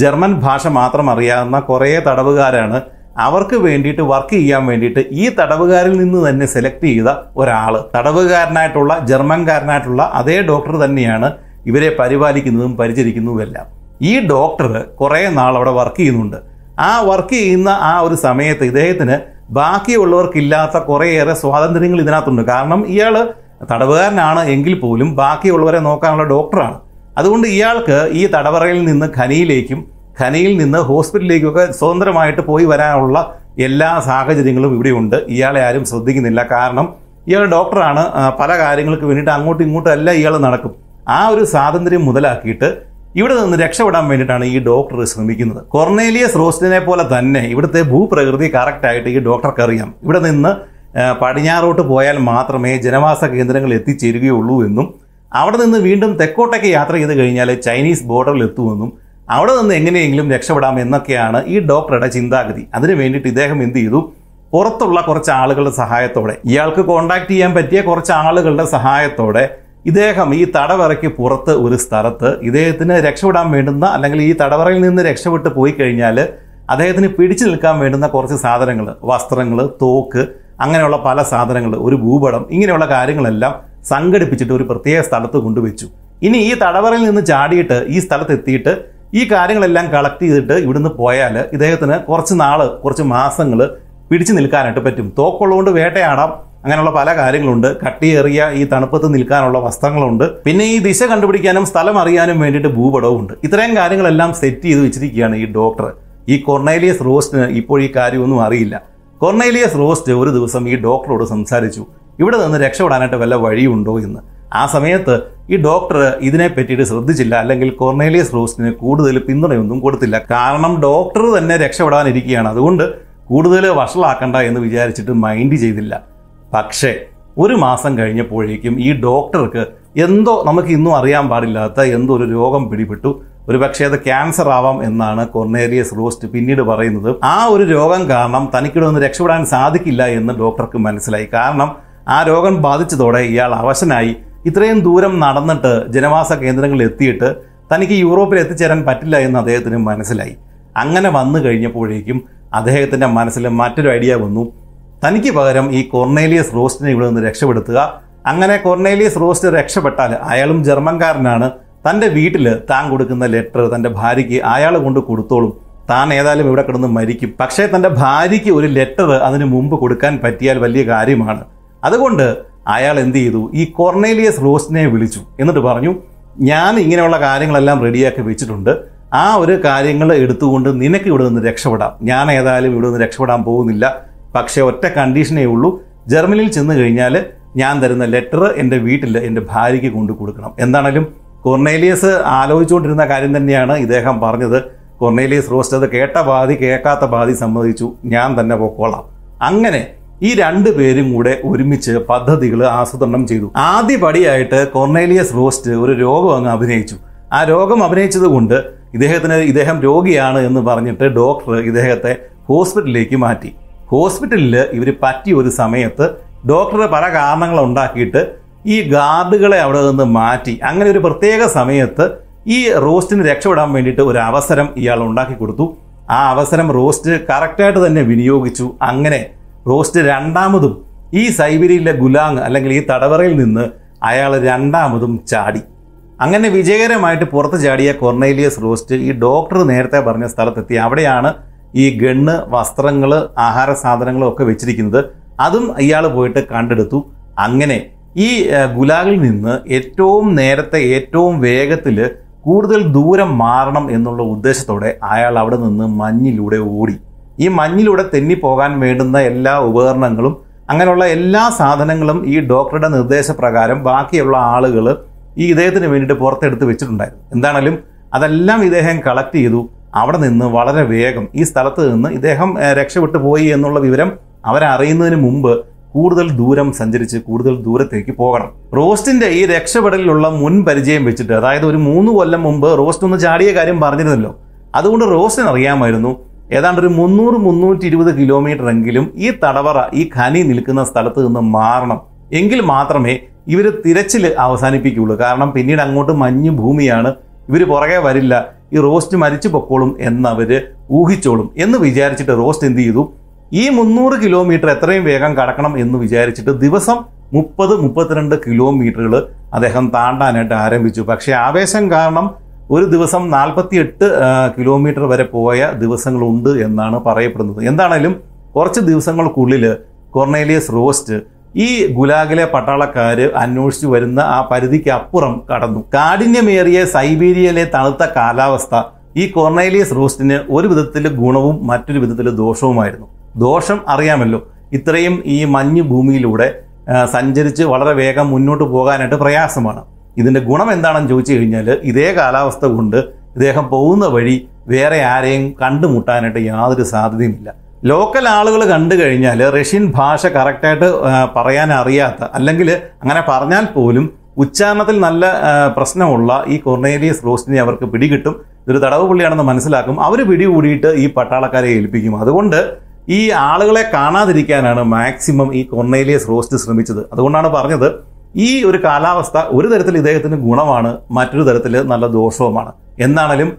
ജർമ്മൻ ഭാഷ മാത്രം അറിയാവുന്ന കുറേ തടവുകാരാണ് അവർക്ക് വേണ്ടിയിട്ട് വർക്ക് ചെയ്യാൻ വേണ്ടിയിട്ട് ഈ തടവുകാരിൽ നിന്ന് തന്നെ സെലക്ട് ചെയ്ത ഒരാൾ തടവുകാരനായിട്ടുള്ള ജർമ്മൻകാരനായിട്ടുള്ള അതേ ഡോക്ടർ തന്നെയാണ് ഇവരെ പരിപാലിക്കുന്നതും പരിചരിക്കുന്നതുമെല്ലാം ഈ ഡോക്ടർ കുറേ നാൾ അവിടെ വർക്ക് ചെയ്യുന്നുണ്ട് ആ വർക്ക് ചെയ്യുന്ന ആ ഒരു സമയത്ത് ഇദ്ദേഹത്തിന് ബാക്കിയുള്ളവർക്കില്ലാത്ത കുറേയേറെ സ്വാതന്ത്ര്യങ്ങൾ ഇതിനകത്തുണ്ട് കാരണം ഇയാൾ തടവുകാരനാണ് എങ്കിൽ പോലും ബാക്കിയുള്ളവരെ നോക്കാനുള്ള ഡോക്ടറാണ് അതുകൊണ്ട് ഇയാൾക്ക് ഈ തടവറയിൽ നിന്ന് ഖനിയിലേക്കും ഖനിയിൽ നിന്ന് ഹോസ്പിറ്റലിലേക്കൊക്കെ സ്വതന്ത്രമായിട്ട് പോയി വരാനുള്ള എല്ലാ സാഹചര്യങ്ങളും ഇവിടെയുണ്ട് ഇയാളെ ആരും ശ്രദ്ധിക്കുന്നില്ല കാരണം ഇയാൾ ഡോക്ടറാണ് പല കാര്യങ്ങൾക്ക് വേണ്ടിയിട്ട് അങ്ങോട്ടും ഇങ്ങോട്ടും അല്ല ഇയാൾ നടക്കും ആ ഒരു സ്വാതന്ത്ര്യം മുതലാക്കിയിട്ട് ഇവിടെ നിന്ന് രക്ഷപ്പെടാൻ വേണ്ടിയിട്ടാണ് ഈ ഡോക്ടർ ശ്രമിക്കുന്നത് കൊർണേലിയസ് റോസ്റ്റിനെ പോലെ തന്നെ ഇവിടുത്തെ ഭൂപ്രകൃതി കറക്റ്റായിട്ട് ഈ ഡോക്ടർക്ക് അറിയാം ഇവിടെ നിന്ന് പടിഞ്ഞാറോട്ട് പോയാൽ മാത്രമേ ജനവാസ കേന്ദ്രങ്ങൾ എത്തിച്ചേരുകയുള്ളൂ എന്നും അവിടെ നിന്ന് വീണ്ടും തെക്കോട്ടേക്ക് യാത്ര ചെയ്ത് കഴിഞ്ഞാൽ ചൈനീസ് ബോർഡറിൽ എത്തുമെന്നും അവിടെ നിന്ന് എങ്ങനെയെങ്കിലും രക്ഷപ്പെടാം എന്നൊക്കെയാണ് ഈ ഡോക്ടറുടെ ചിന്താഗതി അതിനു വേണ്ടിയിട്ട് ഇദ്ദേഹം എന്ത് ചെയ്തു പുറത്തുള്ള കുറച്ച് ആളുകളുടെ സഹായത്തോടെ ഇയാൾക്ക് കോണ്ടാക്ട് ചെയ്യാൻ പറ്റിയ കുറച്ച് ആളുകളുടെ സഹായത്തോടെ ഇദ്ദേഹം ഈ തടവറയ്ക്ക് പുറത്ത് ഒരു സ്ഥലത്ത് ഇദ്ദേഹത്തിന് രക്ഷപ്പെടാൻ വേണ്ടുന്ന അല്ലെങ്കിൽ ഈ തടവറയിൽ നിന്ന് രക്ഷപ്പെട്ട് പോയി കഴിഞ്ഞാൽ അദ്ദേഹത്തിന് പിടിച്ചു നിൽക്കാൻ വേണ്ടുന്ന കുറച്ച് സാധനങ്ങൾ വസ്ത്രങ്ങൾ തോക്ക് അങ്ങനെയുള്ള പല സാധനങ്ങൾ ഒരു ഭൂപടം ഇങ്ങനെയുള്ള കാര്യങ്ങളെല്ലാം സംഘടിപ്പിച്ചിട്ട് ഒരു പ്രത്യേക സ്ഥലത്ത് കൊണ്ടുവച്ചു ഇനി ഈ തടവറയിൽ നിന്ന് ചാടിയിട്ട് ഈ സ്ഥലത്ത് എത്തിയിട്ട് ഈ കാര്യങ്ങളെല്ലാം കളക്ട് ചെയ്തിട്ട് ഇവിടുന്ന് പോയാൽ ഇദ്ദേഹത്തിന് കുറച്ച് നാൾ കുറച്ച് മാസങ്ങൾ പിടിച്ചു നിൽക്കാനായിട്ട് പറ്റും തോക്കുള്ളതുകൊണ്ട് വേട്ടയാടാം അങ്ങനെയുള്ള പല കാര്യങ്ങളുണ്ട് കട്ടിയേറിയ ഈ തണുപ്പത്ത് നിൽക്കാനുള്ള വസ്ത്രങ്ങളുണ്ട് പിന്നെ ഈ ദിശ കണ്ടുപിടിക്കാനും സ്ഥലം അറിയാനും വേണ്ടിയിട്ട് ഭൂപടവും ഉണ്ട് ഇത്രയും കാര്യങ്ങളെല്ലാം സെറ്റ് ചെയ്ത് വെച്ചിരിക്കുകയാണ് ഈ ഡോക്ടർ ഈ കൊർണേലിയസ് റോസ്റ്റിന് ഇപ്പോൾ ഈ കാര്യമൊന്നും അറിയില്ല കൊർണേലിയസ് റോസ്റ്റ് ഒരു ദിവസം ഈ ഡോക്ടറോട് സംസാരിച്ചു ഇവിടെ നിന്ന് രക്ഷപ്പെടാനായിട്ട് വല്ല വഴിയുണ്ടോ എന്ന് ആ സമയത്ത് ഈ ഡോക്ടർ ഇതിനെ പറ്റിയിട്ട് ശ്രദ്ധിച്ചില്ല അല്ലെങ്കിൽ കൊർണേലിയസ് റോസിന് കൂടുതൽ പിന്തുണയൊന്നും കൊടുത്തില്ല കാരണം ഡോക്ടർ തന്നെ രക്ഷപ്പെടാനിരിക്കുകയാണ് അതുകൊണ്ട് കൂടുതൽ വഷളാക്കണ്ട എന്ന് വിചാരിച്ചിട്ട് മൈൻഡ് ചെയ്തില്ല പക്ഷേ ഒരു മാസം കഴിഞ്ഞപ്പോഴേക്കും ഈ ഡോക്ടർക്ക് എന്തോ നമുക്ക് ഇന്നും അറിയാൻ പാടില്ലാത്ത എന്തോ ഒരു രോഗം പിടിപെട്ടു ഒരു പക്ഷേ അത് ക്യാൻസർ ആവാം എന്നാണ് കൊർണേലിയസ് റോസ്റ്റ് പിന്നീട് പറയുന്നത് ആ ഒരു രോഗം കാരണം തനിക്കിടെ ഒന്ന് രക്ഷപ്പെടാൻ സാധിക്കില്ല എന്ന് ഡോക്ടർക്ക് മനസ്സിലായി കാരണം ആ രോഗം ബാധിച്ചതോടെ ഇയാൾ അവശനായി ഇത്രയും ദൂരം നടന്നിട്ട് ജനവാസ കേന്ദ്രങ്ങളിൽ എത്തിയിട്ട് തനിക്ക് യൂറോപ്പിൽ എത്തിച്ചേരാൻ പറ്റില്ല എന്ന് അദ്ദേഹത്തിന് മനസ്സിലായി അങ്ങനെ വന്നു കഴിഞ്ഞപ്പോഴേക്കും അദ്ദേഹത്തിൻ്റെ മനസ്സിൽ മറ്റൊരു ഐഡിയ വന്നു തനിക്ക് പകരം ഈ കൊർണേലിയസ് റോസ്റ്റിനെ ഇവിടെ നിന്ന് രക്ഷപ്പെടുത്തുക അങ്ങനെ കൊർണേലിയസ് റോസ്റ്റ് രക്ഷപ്പെട്ടാൽ അയാളും ജർമ്മൻകാരനാണ് തൻ്റെ വീട്ടിൽ താൻ കൊടുക്കുന്ന ലെറ്റർ തൻ്റെ ഭാര്യയ്ക്ക് അയാൾ കൊണ്ട് കൊടുത്തോളും താൻ ഏതായാലും ഇവിടെ കിടന്ന് മരിക്കും പക്ഷേ തൻ്റെ ഭാര്യയ്ക്ക് ഒരു ലെറ്റർ അതിനു മുമ്പ് കൊടുക്കാൻ പറ്റിയാൽ വലിയ കാര്യമാണ് അതുകൊണ്ട് അയാൾ എന്ത് ചെയ്തു ഈ കൊർണേലിയസ് റോസ്റ്റിനെ വിളിച്ചു എന്നിട്ട് പറഞ്ഞു ഞാൻ ഇങ്ങനെയുള്ള കാര്യങ്ങളെല്ലാം റെഡിയാക്കി വെച്ചിട്ടുണ്ട് ആ ഒരു കാര്യങ്ങൾ എടുത്തുകൊണ്ട് നിനക്ക് ഇവിടെ നിന്ന് രക്ഷപ്പെടാം ഞാൻ ഏതായാലും ഇവിടെ നിന്ന് രക്ഷപ്പെടാൻ പോകുന്നില്ല പക്ഷേ ഒറ്റ കണ്ടീഷനേ ഉള്ളൂ ജർമ്മനിയിൽ ചെന്ന് കഴിഞ്ഞാൽ ഞാൻ തരുന്ന ലെറ്റർ എൻ്റെ വീട്ടിൽ എൻ്റെ ഭാര്യയ്ക്ക് കൊണ്ടു കൊടുക്കണം എന്താണേലും കൊർണേലിയസ് ആലോചിച്ചുകൊണ്ടിരുന്ന കാര്യം തന്നെയാണ് ഇദ്ദേഹം പറഞ്ഞത് കൊർണേലിയസ് റോസ്റ്റ് അത് കേട്ട ബാധി കേൾക്കാത്ത ബാധി സമ്മതിച്ചു ഞാൻ തന്നെ പൊക്കോളാം അങ്ങനെ ഈ രണ്ടു പേരും കൂടെ ഒരുമിച്ച് പദ്ധതികൾ ആസൂത്രണം ചെയ്തു പടിയായിട്ട് കൊർണേലിയസ് റോസ്റ്റ് ഒരു രോഗം അങ്ങ് അഭിനയിച്ചു ആ രോഗം അഭിനയിച്ചത് കൊണ്ട് ഇദ്ദേഹത്തിന് ഇദ്ദേഹം രോഗിയാണ് എന്ന് പറഞ്ഞിട്ട് ഡോക്ടർ ഇദ്ദേഹത്തെ ഹോസ്പിറ്റലിലേക്ക് മാറ്റി ഹോസ്പിറ്റലിൽ ഇവർ പറ്റിയ ഒരു സമയത്ത് ഡോക്ടർ പല കാരണങ്ങൾ ഉണ്ടാക്കിയിട്ട് ഈ ഗാർഡുകളെ അവിടെ നിന്ന് മാറ്റി അങ്ങനെ ഒരു പ്രത്യേക സമയത്ത് ഈ റോസ്റ്റിന് രക്ഷപ്പെടാൻ വേണ്ടിയിട്ട് ഒരു അവസരം ഇയാൾ ഉണ്ടാക്കി കൊടുത്തു ആ അവസരം റോസ്റ്റ് കറക്റ്റായിട്ട് തന്നെ വിനിയോഗിച്ചു അങ്ങനെ റോസ്റ്റ് രണ്ടാമതും ഈ സൈബീരിയയിലെ ഗുലാങ് അല്ലെങ്കിൽ ഈ തടവറയിൽ നിന്ന് അയാൾ രണ്ടാമതും ചാടി അങ്ങനെ വിജയകരമായിട്ട് പുറത്ത് ചാടിയ കൊർണേലിയസ് റോസ്റ്റ് ഈ ഡോക്ടർ നേരത്തെ പറഞ്ഞ സ്ഥലത്തെത്തി അവിടെയാണ് ഈ ഗണ്ണ് വസ്ത്രങ്ങൾ ആഹാര സാധനങ്ങളും ഒക്കെ വെച്ചിരിക്കുന്നത് അതും ഇയാൾ പോയിട്ട് കണ്ടെടുത്തു അങ്ങനെ ഈ ഗുലാഗിൽ നിന്ന് ഏറ്റവും നേരത്തെ ഏറ്റവും വേഗത്തിൽ കൂടുതൽ ദൂരം മാറണം എന്നുള്ള ഉദ്ദേശത്തോടെ അയാൾ അവിടെ നിന്ന് മഞ്ഞിലൂടെ ഓടി ഈ മഞ്ഞിലൂടെ തെന്നിപ്പോകാൻ വേണ്ടുന്ന എല്ലാ ഉപകരണങ്ങളും അങ്ങനെയുള്ള എല്ലാ സാധനങ്ങളും ഈ ഡോക്ടറുടെ നിർദ്ദേശപ്രകാരം ബാക്കിയുള്ള ആളുകൾ ഈ ഇദ്ദേഹത്തിന് വേണ്ടിയിട്ട് പുറത്തെടുത്ത് വെച്ചിട്ടുണ്ടായിരുന്നു എന്താണേലും അതെല്ലാം ഇദ്ദേഹം കളക്ട് ചെയ്തു അവിടെ നിന്ന് വളരെ വേഗം ഈ സ്ഥലത്ത് നിന്ന് ഇദ്ദേഹം രക്ഷപ്പെട്ടു പോയി എന്നുള്ള വിവരം അവരറിയുന്നതിന് മുമ്പ് കൂടുതൽ ദൂരം സഞ്ചരിച്ച് കൂടുതൽ ദൂരത്തേക്ക് പോകണം റോസ്റ്റിന്റെ ഈ രക്ഷപ്പെടലിലുള്ള മുൻ പരിചയം വെച്ചിട്ട് അതായത് ഒരു മൂന്ന് കൊല്ലം മുമ്പ് റോസ്റ്റ് ഒന്ന് ചാടിയ കാര്യം പറഞ്ഞിരുന്നല്ലോ അതുകൊണ്ട് റോസ്റ്റിന് അറിയാമായിരുന്നു ഏതാണ്ട് ഒരു മുന്നൂറ് മുന്നൂറ്റി ഇരുപത് കിലോമീറ്റർ എങ്കിലും ഈ തടവറ ഈ ഖനി നിൽക്കുന്ന സ്ഥലത്ത് നിന്ന് മാറണം എങ്കിൽ മാത്രമേ ഇവർ തിരച്ചിൽ അവസാനിപ്പിക്കുകയുള്ളൂ കാരണം പിന്നീട് അങ്ങോട്ട് മഞ്ഞ് ഭൂമിയാണ് ഇവർ പുറകെ വരില്ല ഈ റോസ്റ്റ് മരിച്ചു പൊക്കോളും എന്നവർ ഊഹിച്ചോളും എന്ന് വിചാരിച്ചിട്ട് റോസ്റ്റ് എന്ത് ചെയ്തു ഈ മുന്നൂറ് കിലോമീറ്റർ എത്രയും വേഗം കടക്കണം എന്ന് വിചാരിച്ചിട്ട് ദിവസം മുപ്പത് മുപ്പത്തിരണ്ട് കിലോമീറ്ററുകൾ അദ്ദേഹം താണ്ടാനായിട്ട് ആരംഭിച്ചു പക്ഷേ ആവേശം കാരണം ഒരു ദിവസം നാൽപ്പത്തിയെട്ട് കിലോമീറ്റർ വരെ പോയ ദിവസങ്ങളുണ്ട് എന്നാണ് പറയപ്പെടുന്നത് എന്താണേലും കുറച്ച് ദിവസങ്ങൾക്കുള്ളിൽ കൊർണേലിയസ് റോസ്റ്റ് ഈ ഗുലാഗിലെ പട്ടാളക്കാർ അന്വേഷിച്ചു വരുന്ന ആ പരിധിക്ക് അപ്പുറം കടന്നു കാഠിന്യമേറിയ സൈബീരിയയിലെ തണുത്ത കാലാവസ്ഥ ഈ കൊർണേലിയസ് റോസ്റ്റിന് ഒരു വിധത്തിൽ ഗുണവും മറ്റൊരു വിധത്തിൽ ദോഷവുമായിരുന്നു ദോഷം അറിയാമല്ലോ ഇത്രയും ഈ മഞ്ഞ് ഭൂമിയിലൂടെ സഞ്ചരിച്ച് വളരെ വേഗം മുന്നോട്ട് പോകാനായിട്ട് പ്രയാസമാണ് ഇതിൻ്റെ ഗുണം എന്താണെന്ന് ചോദിച്ചു കഴിഞ്ഞാൽ ഇതേ കാലാവസ്ഥ കൊണ്ട് ഇദ്ദേഹം പോകുന്ന വഴി വേറെ ആരെയും കണ്ടുമുട്ടാനായിട്ട് യാതൊരു സാധ്യതയുമില്ല ലോക്കൽ ആളുകൾ കണ്ടു കഴിഞ്ഞാൽ റഷ്യൻ ഭാഷ കറക്റ്റായിട്ട് പറയാൻ അറിയാത്ത അല്ലെങ്കിൽ അങ്ങനെ പറഞ്ഞാൽ പോലും ഉച്ചാരണത്തിൽ നല്ല പ്രശ്നമുള്ള ഈ കൊർണേലിയസ് റോസ്റ്റിനെ അവർക്ക് പിടികിട്ടും ഇതൊരു തടവ് പുള്ളിയാണെന്ന് മനസ്സിലാക്കും അവർ പിടികൂടിയിട്ട് ഈ പട്ടാളക്കാരെ ഏൽപ്പിക്കും അതുകൊണ്ട് ഈ ആളുകളെ കാണാതിരിക്കാനാണ് മാക്സിമം ഈ കൊർണേലിയസ് റോസ്റ്റ് ശ്രമിച്ചത് അതുകൊണ്ടാണ് പറഞ്ഞത് ഈ ഒരു കാലാവസ്ഥ ഒരു തരത്തിൽ ഇദ്ദേഹത്തിന് ഗുണമാണ് മറ്റൊരു തരത്തിൽ നല്ല ദോഷവുമാണ് എന്നാണേലും